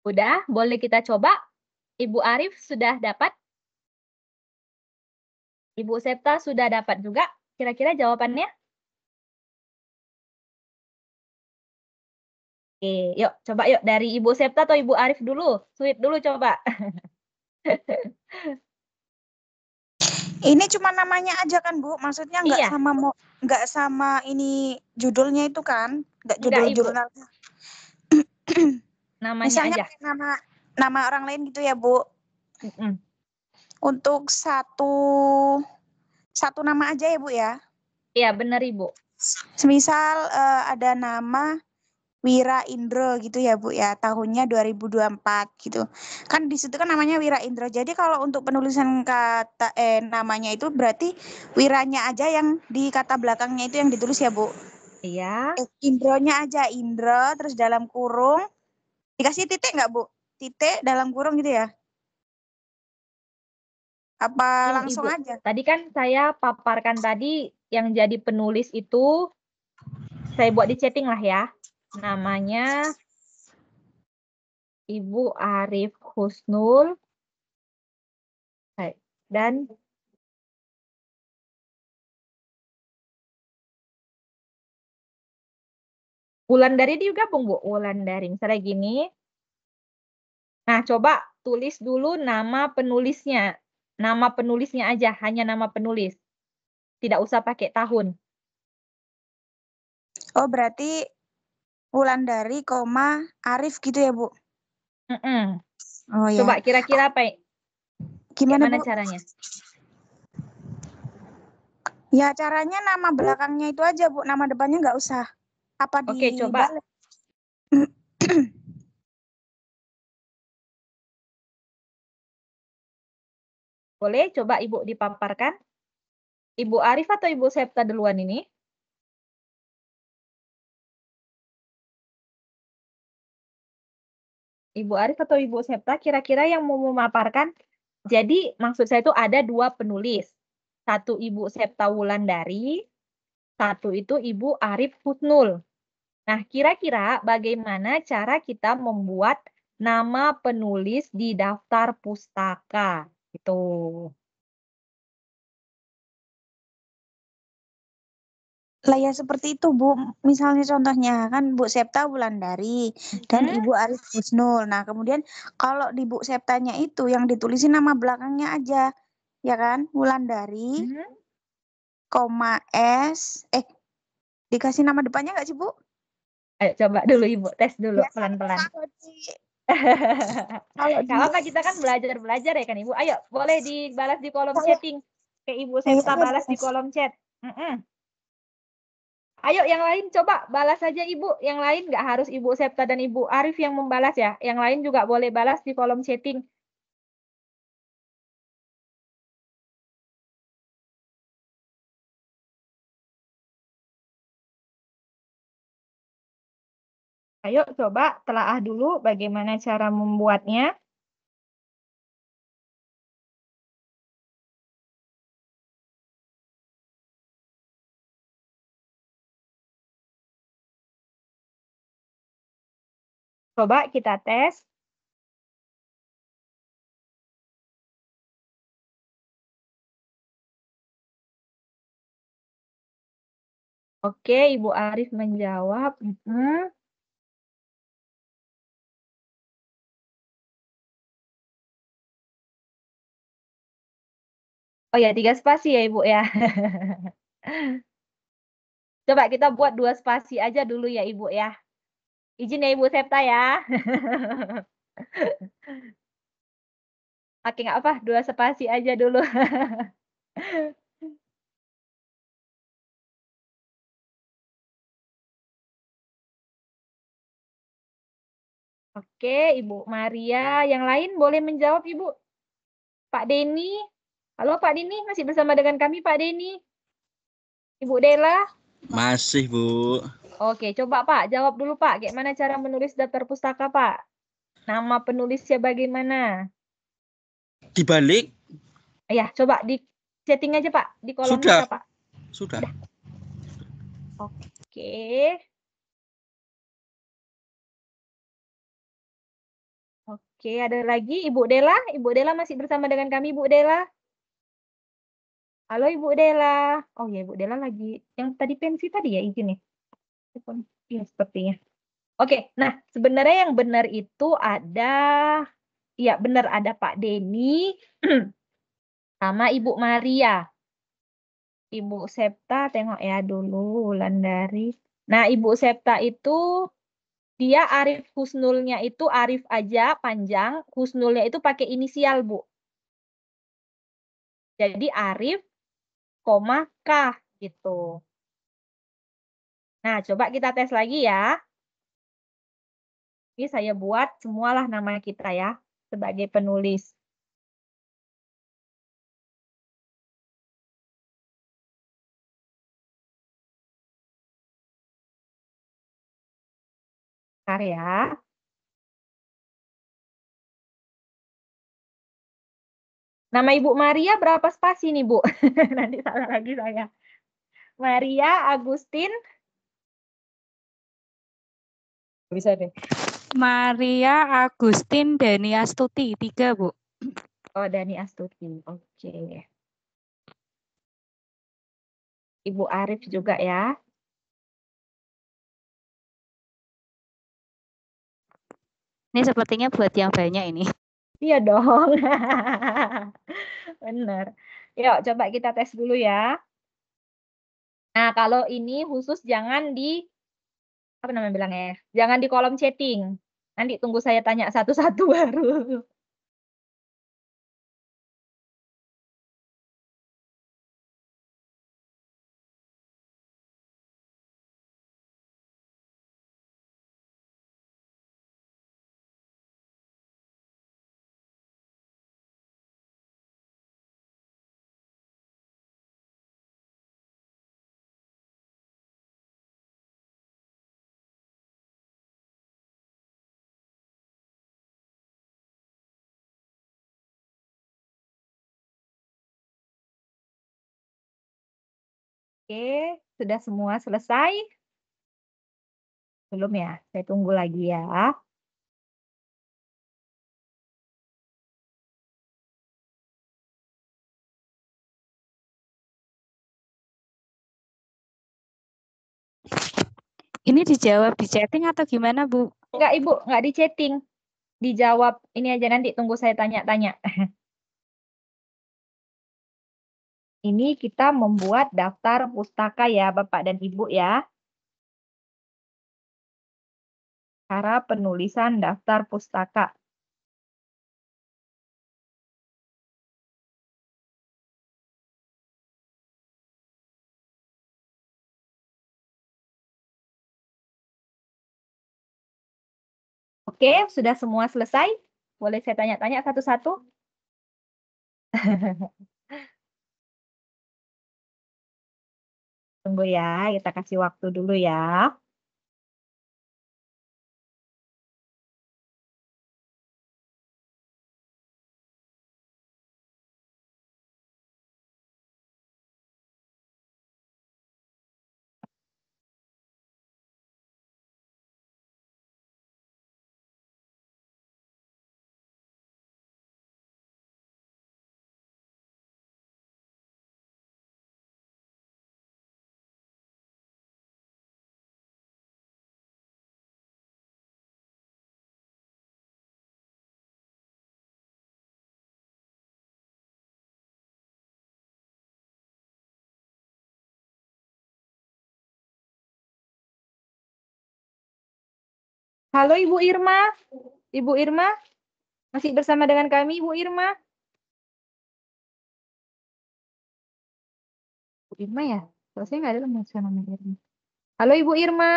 Udah, boleh kita coba? Ibu Arif sudah dapat? Ibu Septa sudah dapat juga? Kira-kira jawabannya? Oke, yuk coba yuk dari Ibu Septa atau Ibu Arif dulu. Sweet dulu coba. Ini cuma namanya aja kan Bu, maksudnya nggak iya. sama nggak sama ini judulnya itu kan, nggak judul Enggak, jurnal. Namanya Misalnya aja. nama nama orang lain gitu ya, Bu. Mm -mm. Untuk satu satu nama aja ya, Bu ya. Iya, benar Ibu. Misal uh, ada nama Wira Indro gitu ya Bu ya tahunnya 2024 gitu kan di situ kan namanya Wira Indro jadi kalau untuk penulisan kata eh namanya itu berarti Wiranya aja yang di kata belakangnya itu yang ditulis ya Bu iya eh, Indronya aja Indro terus dalam kurung Dikasih titik nggak bu? Titik dalam kurung gitu ya? Apa ya, langsung Ibu, aja? Tadi kan saya paparkan tadi yang jadi penulis itu saya buat di chatting lah ya. Namanya Ibu Arif Husnul dan Dari Wulandari digabung, Bu. Dari Misalnya gini. Nah, coba tulis dulu nama penulisnya. Nama penulisnya aja, hanya nama penulis. Tidak usah pakai tahun. Oh, berarti Dari koma Arif gitu ya, Bu? Mm -mm. Oh, iya. Coba kira-kira apa? Ya? Gimana, Gimana caranya? Ya, caranya nama belakangnya itu aja, Bu. Nama depannya nggak usah apa Oke, di coba. Boleh coba Ibu dipaparkan? Ibu Arif atau Ibu Septa duluan ini? Ibu Arif atau Ibu Septa kira-kira yang mau memaparkan. Jadi maksud saya itu ada dua penulis. Satu Ibu Septa Wulandari, satu itu Ibu Arif Husnul. Nah, kira-kira bagaimana cara kita membuat nama penulis di daftar pustaka? Itu. lah ya seperti itu Bu. Misalnya contohnya kan Bu Septa Wulandari dan hmm. Ibu Arif Husnul. Nah, kemudian kalau di Bu Septanya itu yang ditulisin nama belakangnya aja. Ya kan? Wulandari, hmm. koma S eh dikasih nama depannya nggak sih Bu? Ayo coba dulu Ibu, tes dulu pelan-pelan. Kalau kalau kita kan belajar-belajar ya kan Ibu. Ayo, boleh dibalas di kolom chatting. Ke Ibu saya minta balas di kolom chat. Mm -mm. Ayo yang lain coba balas saja Ibu. Yang lain nggak harus Ibu Septa dan Ibu Arif yang membalas ya. Yang lain juga boleh balas di kolom chatting. Ayo coba telaah dulu bagaimana cara membuatnya. Coba kita tes. Oke, Ibu Arif menjawab. Mm -hmm. Oh ya, tiga spasi ya Ibu ya. Coba kita buat dua spasi aja dulu ya Ibu ya. Izin ya Ibu Septa ya. Oke, nggak apa, dua spasi aja dulu. Oke, Ibu Maria. Yang lain boleh menjawab, Ibu. Pak Denny, Halo Pak Dini, masih bersama dengan kami Pak Dini. Ibu Dela? Masih, Bu. Oke, coba Pak, jawab dulu Pak. Gimana cara menulis daftar pustaka, Pak? Nama penulisnya bagaimana? Dibalik. Ya, coba di setting aja Pak, di kolom Sudah. Pak. Sudah. Sudah. Oke. Oke, ada lagi Ibu Dela. Ibu Dela masih bersama dengan kami, Ibu Dela. Halo Ibu Dela. Oh ya Ibu Dela lagi yang tadi pensi tadi ya izin ya. Iya sepertinya. Oke, nah sebenarnya yang benar itu ada, ya benar ada Pak Denny sama Ibu Maria. Ibu Septa tengok ya dulu Landari. Nah Ibu Septa itu dia Arif Husnulnya itu Arif aja panjang, Husnulnya itu pakai inisial Bu. Jadi Arif koma K gitu. Nah, coba kita tes lagi ya. Ini saya buat semualah nama kita ya sebagai penulis. karya. ya. Nama Ibu Maria berapa spasi nih, Bu? Nanti salah lagi saya. Maria Agustin. Bisa deh. Maria Agustin Dani Astuti, tiga, Bu. Oh, Dani Astuti. Oke. Okay. Ibu Arif juga ya. Ini sepertinya buat yang banyak ini. Iya dong. Benar. Yuk, coba kita tes dulu ya. Nah, kalau ini khusus jangan di apa namanya bilangnya? Ya? Jangan di kolom chatting. Nanti tunggu saya tanya satu-satu baru. Oke, sudah semua selesai? Belum ya? Saya tunggu lagi ya. Ini dijawab di chatting atau gimana, Bu? Enggak, Ibu. Enggak di chatting. Dijawab ini aja nanti. Tunggu saya tanya-tanya. Ini kita membuat daftar pustaka ya Bapak dan Ibu ya. Cara penulisan daftar pustaka. Oke, sudah semua selesai? Boleh saya tanya-tanya satu-satu? Tunggu ya, kita kasih waktu dulu ya. Halo Ibu Irma. Ibu Irma, masih bersama dengan kami Ibu Irma? Ibu Irma ya? Soalnya nggak ada lembaga nama Irma. Halo Ibu Irma.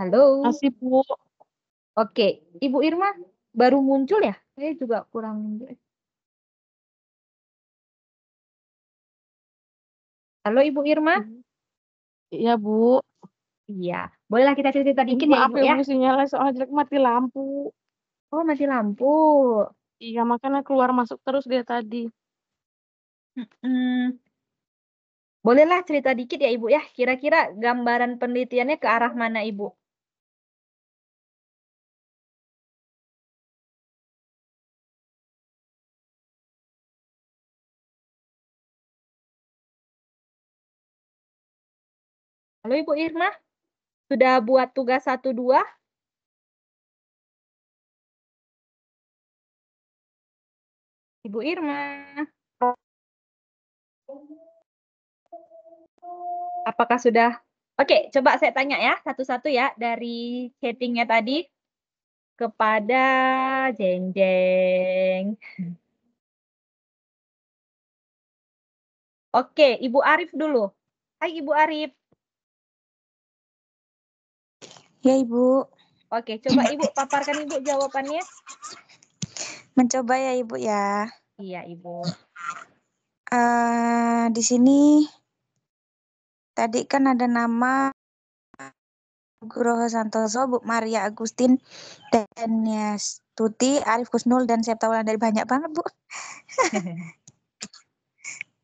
Halo. Masih Bu. Oke, Ibu Irma baru muncul ya? Saya juga kurang muncul. Halo Ibu Irma. Iya Bu. Iya, bolehlah kita cerita dikit ya Ibu ya. Maaf ya sinyalnya soalnya jelek mati lampu. Oh mati lampu. Iya makanya keluar masuk terus dia tadi. Hmm. Bolehlah cerita dikit ya Ibu ya. Kira-kira gambaran penelitiannya ke arah mana Ibu? Halo Ibu Irma. Sudah buat tugas 1 2? Ibu Irma. Apakah sudah? Oke, coba saya tanya ya satu-satu ya dari chattingnya tadi kepada Jeng Jeng. Oke, Ibu Arif dulu. Hai Ibu Arif. Ya, Ibu. Oke, coba Ibu paparkan Ibu jawabannya. Mencoba ya, Ibu ya. Iya, Ibu. Uh, di sini tadi kan ada nama Guru Santoso, Bu Maria Agustin, dan ya, Tuti, Arif Kusnul, dan Septa dari banyak banget, Bu.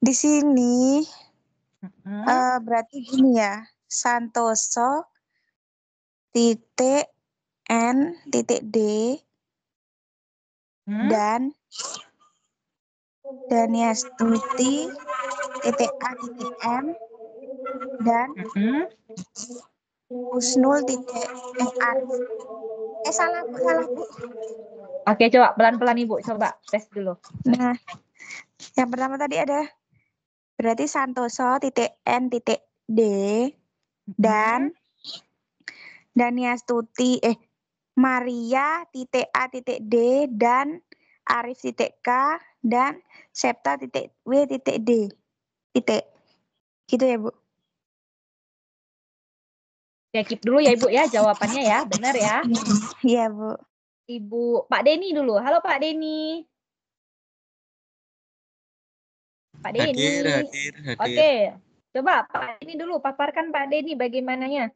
di sini uh, berarti gini ya, Santoso titik N, titik D, hmm? dan Dania ya, Stuti, titik A, titik M, dan hmm? titik titik R. Eh salah bu, salah bu. Oke coba pelan-pelan ibu coba tes dulu. Nah, yang pertama tadi ada berarti Santoso titik N titik D dan Dania Stuti eh Maria titik A titik D dan Arif titik K dan Septa titik W titik D titik gitu ya Bu ya keep dulu ya Ibu ya jawabannya ya benar ya iya Bu Ibu Pak Denny dulu halo Pak Denny Pak Denny hadir hadir Oke coba Pak Denny dulu paparkan Pak Denny bagaimananya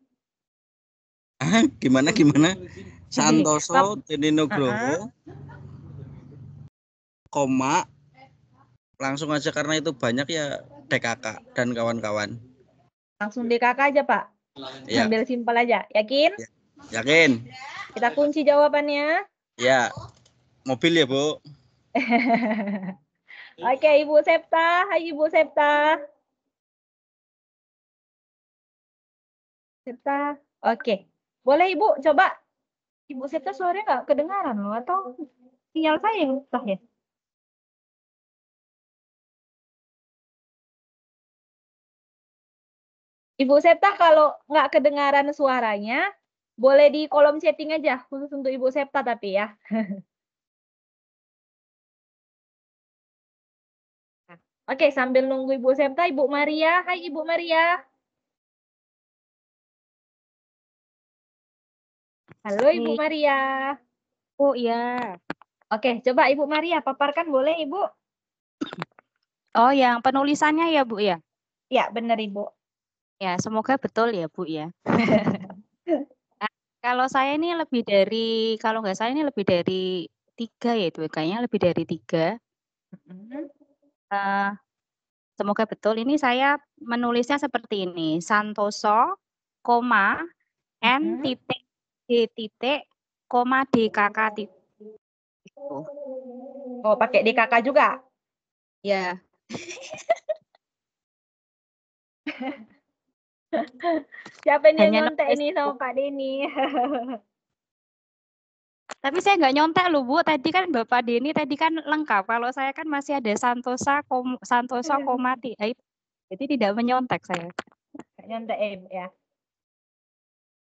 ah, gimana gimana Santoso Tininugroho uh ah, ah. koma langsung aja karena itu banyak ya DKK dan kawan-kawan langsung DKK aja Pak ya. Ambil simpel aja yakin ya. yakin kita kunci jawabannya ya mobil ya Bu Oke, Ibu Septa. Hai Ibu Septa. Septa. Oke. Boleh Ibu coba? Ibu Sita suaranya nggak kedengaran loh atau sinyal saya yang rusak ya? Ibu Septa kalau nggak kedengaran suaranya, boleh di kolom chatting aja, khusus untuk Ibu Septa tapi ya. Oke, sambil nunggu Ibu Septa, Ibu Maria. Hai Ibu Maria. Halo Ibu Maria. Oh iya. Oke, coba Ibu Maria paparkan boleh Ibu? Oh, yang penulisannya ya Bu ya? Ya, benar Ibu. Ya, semoga betul ya Bu ya. nah, kalau saya ini lebih dari, kalau nggak saya ini lebih dari tiga ya itu kayaknya lebih dari tiga. Uh, semoga betul. Ini saya menulisnya seperti ini: Santoso, koma, n mm-hmm. titik titik, koma DKK titik. Oh, pakai DKK juga? Ya. Siapa ini Hanya yang nyontek ini sama Pak Deni? Tapi saya nggak nyontek loh Bu, tadi kan Bapak Deni tadi kan lengkap. Kalau saya kan masih ada Santosa, kom, Santosa Komati. Eh, jadi tidak menyontek saya. Nyontek M ya.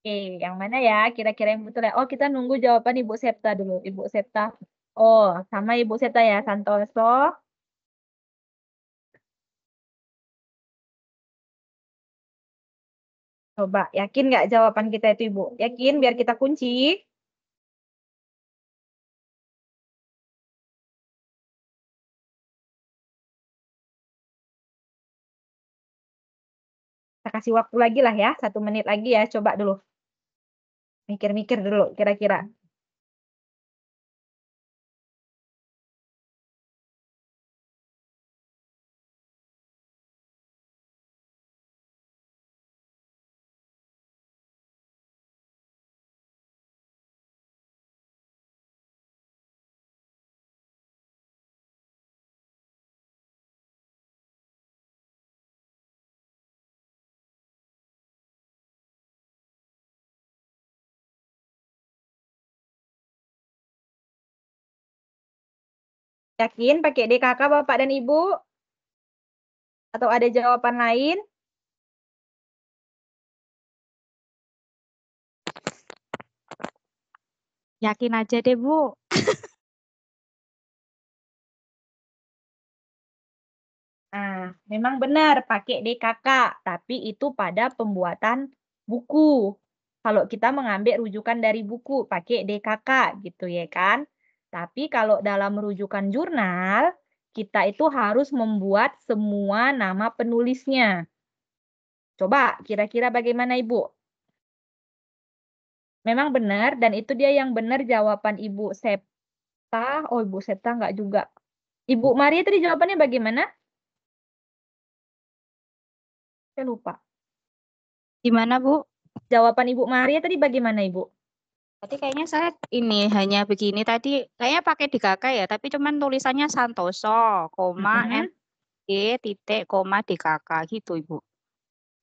Oke, yang mana ya? Kira-kira yang betul ya? Oh, kita nunggu jawaban Ibu Septa dulu. Ibu Septa. Oh, sama Ibu Septa ya, Santoso. Coba, yakin nggak jawaban kita itu Ibu? Yakin biar kita kunci? Kita kasih waktu lagi lah ya, satu menit lagi ya, coba dulu. Mikir-mikir dulu kira-kira. Yakin pakai DKK Bapak dan Ibu? Atau ada jawaban lain? Yakin aja deh, Bu. Nah, memang benar pakai DKK, tapi itu pada pembuatan buku. Kalau kita mengambil rujukan dari buku, pakai DKK gitu ya kan. Tapi kalau dalam rujukan jurnal, kita itu harus membuat semua nama penulisnya. Coba kira-kira bagaimana Ibu? Memang benar dan itu dia yang benar jawaban Ibu Septa. Oh Ibu Septa enggak juga. Ibu Maria tadi jawabannya bagaimana? Saya lupa. Gimana Bu? Jawaban Ibu Maria tadi bagaimana Ibu? Tadi kayaknya saya ini hanya begini tadi kayaknya pakai di kakak ya, tapi cuman tulisannya Santoso, koma mm titik koma di kakak gitu Ibu.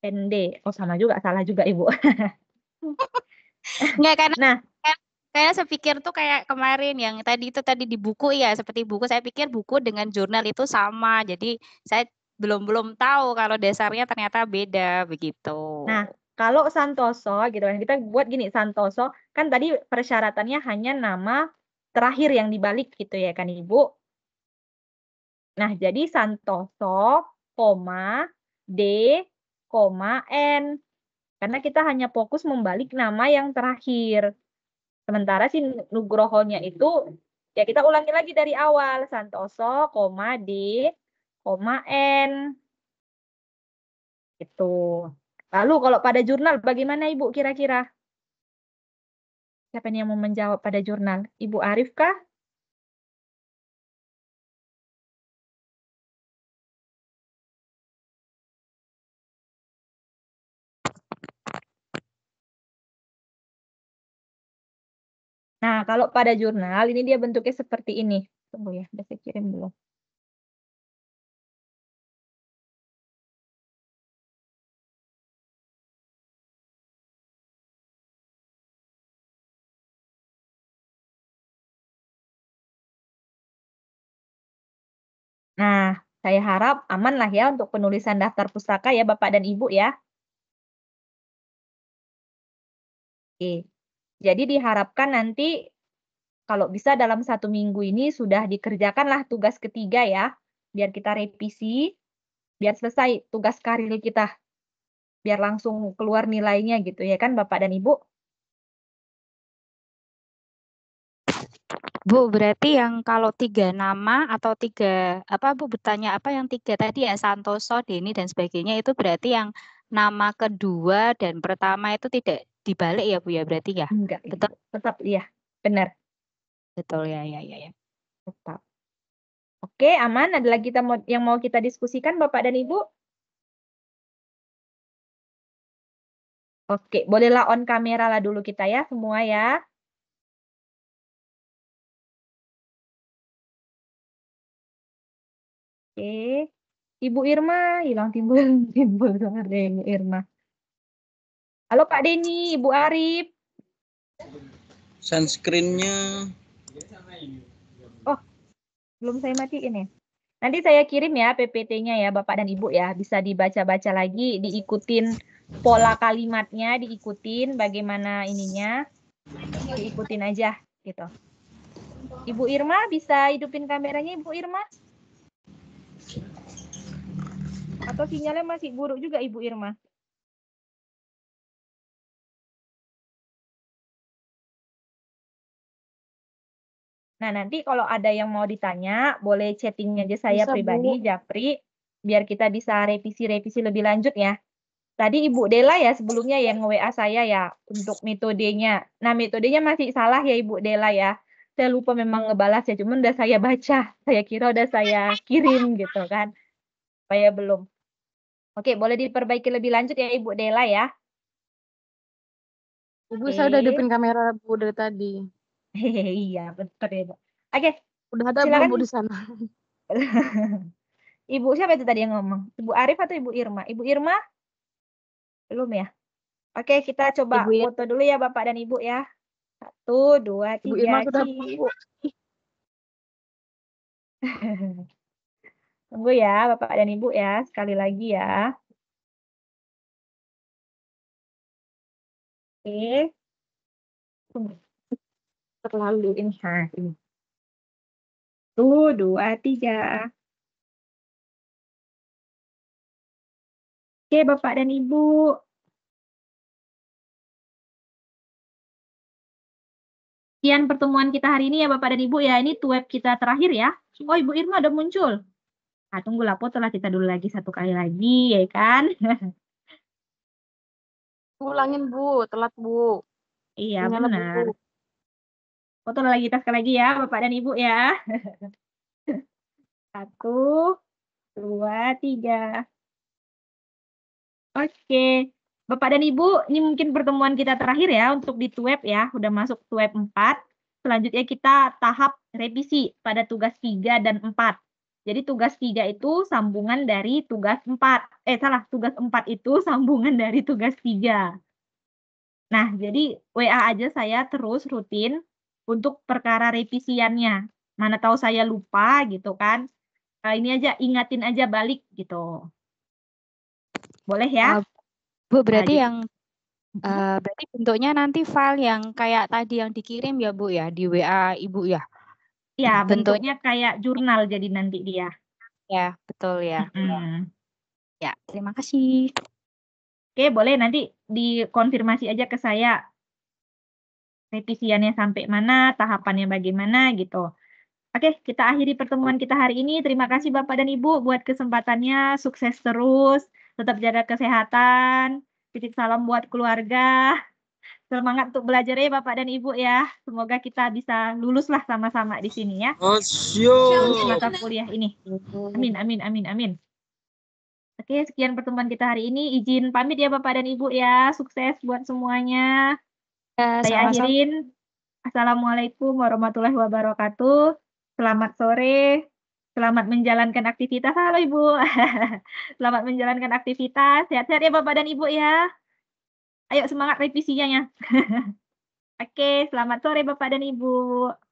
ND. Oh sama juga, salah juga Ibu. Enggak karena nah, kayak saya pikir tuh kayak kemarin yang tadi itu tadi di buku ya seperti buku saya pikir buku dengan jurnal itu sama jadi saya belum belum tahu kalau dasarnya ternyata beda begitu. Nah kalau Santoso gitu kan kita buat gini Santoso kan tadi persyaratannya hanya nama terakhir yang dibalik gitu ya kan Ibu. Nah, jadi Santoso, koma D, koma N. Karena kita hanya fokus membalik nama yang terakhir. Sementara si Nugrohonya itu ya kita ulangi lagi dari awal Santoso, koma D, koma N. Itu. Lalu kalau pada jurnal bagaimana Ibu kira-kira? Siapa yang mau menjawab pada jurnal? Ibu Arif kah? Nah, kalau pada jurnal ini dia bentuknya seperti ini. Tunggu ya, udah saya kirim belum? Nah, saya harap aman lah ya untuk penulisan daftar pustaka ya Bapak dan Ibu ya. Oke, jadi diharapkan nanti kalau bisa dalam satu minggu ini sudah dikerjakanlah tugas ketiga ya, biar kita revisi, biar selesai tugas karir kita, biar langsung keluar nilainya gitu ya kan Bapak dan Ibu. Bu, berarti yang kalau tiga nama atau tiga apa Bu bertanya apa yang tiga tadi ya Santoso, Deni dan sebagainya itu berarti yang nama kedua dan pertama itu tidak dibalik ya Bu ya berarti ya? Enggak. betul iya. tetap iya, benar. Betul ya ya ya ya. Tetap. Oke, aman. Ada lagi kita yang mau kita diskusikan Bapak dan Ibu? Oke, bolehlah on kamera lah dulu kita ya semua ya. Oke. Ibu Irma, hilang timbul, timbul deh Ibu Irma. Halo Pak Denny, Ibu Arif. Sunscreennya. Oh, belum saya matiin ya. Nanti saya kirim ya PPT-nya ya Bapak dan Ibu ya. Bisa dibaca-baca lagi, diikutin pola kalimatnya, diikutin bagaimana ininya. Diikutin aja gitu. Ibu Irma bisa hidupin kameranya Ibu Irma? Atau sinyalnya masih buruk juga Ibu Irma? Nah, nanti kalau ada yang mau ditanya, boleh chatting aja saya bisa, pribadi, Bu. Japri, biar kita bisa revisi-revisi lebih lanjut ya. Tadi Ibu Dela ya sebelumnya yang wa saya ya untuk metodenya. Nah, metodenya masih salah ya Ibu Dela ya saya lupa memang ngebalas ya cuman udah saya baca saya kira udah saya kirim gitu kan supaya belum oke boleh diperbaiki lebih lanjut ya ibu Dela ya ibu okay. saya udah depan kamera bu dari tadi iya betul ya bu oke okay. udah ada Silakan. bu di sana ibu siapa itu tadi yang ngomong ibu Arif atau ibu Irma ibu Irma belum ya oke kita coba ibu foto dulu ya bapak dan ibu ya satu, dua, tiga. Ibu Irma sudah tunggu. tunggu ya, Bapak dan Ibu ya. Sekali lagi ya. Oke. Terlalu ini. Satu, dua, tiga. Oke, Bapak dan Ibu. Sekian pertemuan kita hari ini ya Bapak dan Ibu ya. Ini web kita terakhir ya. Oh Ibu Irma udah muncul. Nah, tunggu lah, setelah kita dulu lagi satu kali lagi, ya kan? Ulangin Bu, telat Bu. Iya benar. Foto lagi kita sekali lagi ya, Bapak dan Ibu ya. Satu, dua, tiga. Oke. Bapak dan Ibu, ini mungkin pertemuan kita terakhir ya untuk di web ya, udah masuk web 4. Selanjutnya kita tahap revisi pada tugas 3 dan 4. Jadi tugas 3 itu sambungan dari tugas 4. Eh salah, tugas 4 itu sambungan dari tugas 3. Nah, jadi WA aja saya terus rutin untuk perkara revisiannya. Mana tahu saya lupa gitu kan. Eh, ini aja ingatin aja balik gitu. Boleh ya? Bu, berarti yang uh, berarti bentuknya nanti file yang kayak tadi yang dikirim ya, Bu ya, di WA Ibu ya. Iya, bentuknya kayak jurnal jadi nanti dia. Ya, betul ya. Hmm. Ya, terima kasih. Oke, boleh nanti dikonfirmasi aja ke saya revisiannya sampai mana, tahapannya bagaimana gitu. Oke, kita akhiri pertemuan kita hari ini. Terima kasih Bapak dan Ibu buat kesempatannya. Sukses terus tetap jaga kesehatan, titik salam buat keluarga. Semangat untuk belajar ya Bapak dan Ibu ya. Semoga kita bisa lulus lah sama-sama di sini ya. Lulus oh, mata kuliah ini. Amin, amin, amin, amin. Oke, sekian pertemuan kita hari ini. Izin pamit ya Bapak dan Ibu ya. Sukses buat semuanya. Ya, Saya sama akhirin. Assalamualaikum warahmatullahi wabarakatuh. Selamat sore. Selamat menjalankan aktivitas. Halo Ibu. Selamat menjalankan aktivitas. Sehat-sehat ya Bapak dan Ibu ya. Ayo semangat revisinya ya. Oke, selamat sore Bapak dan Ibu.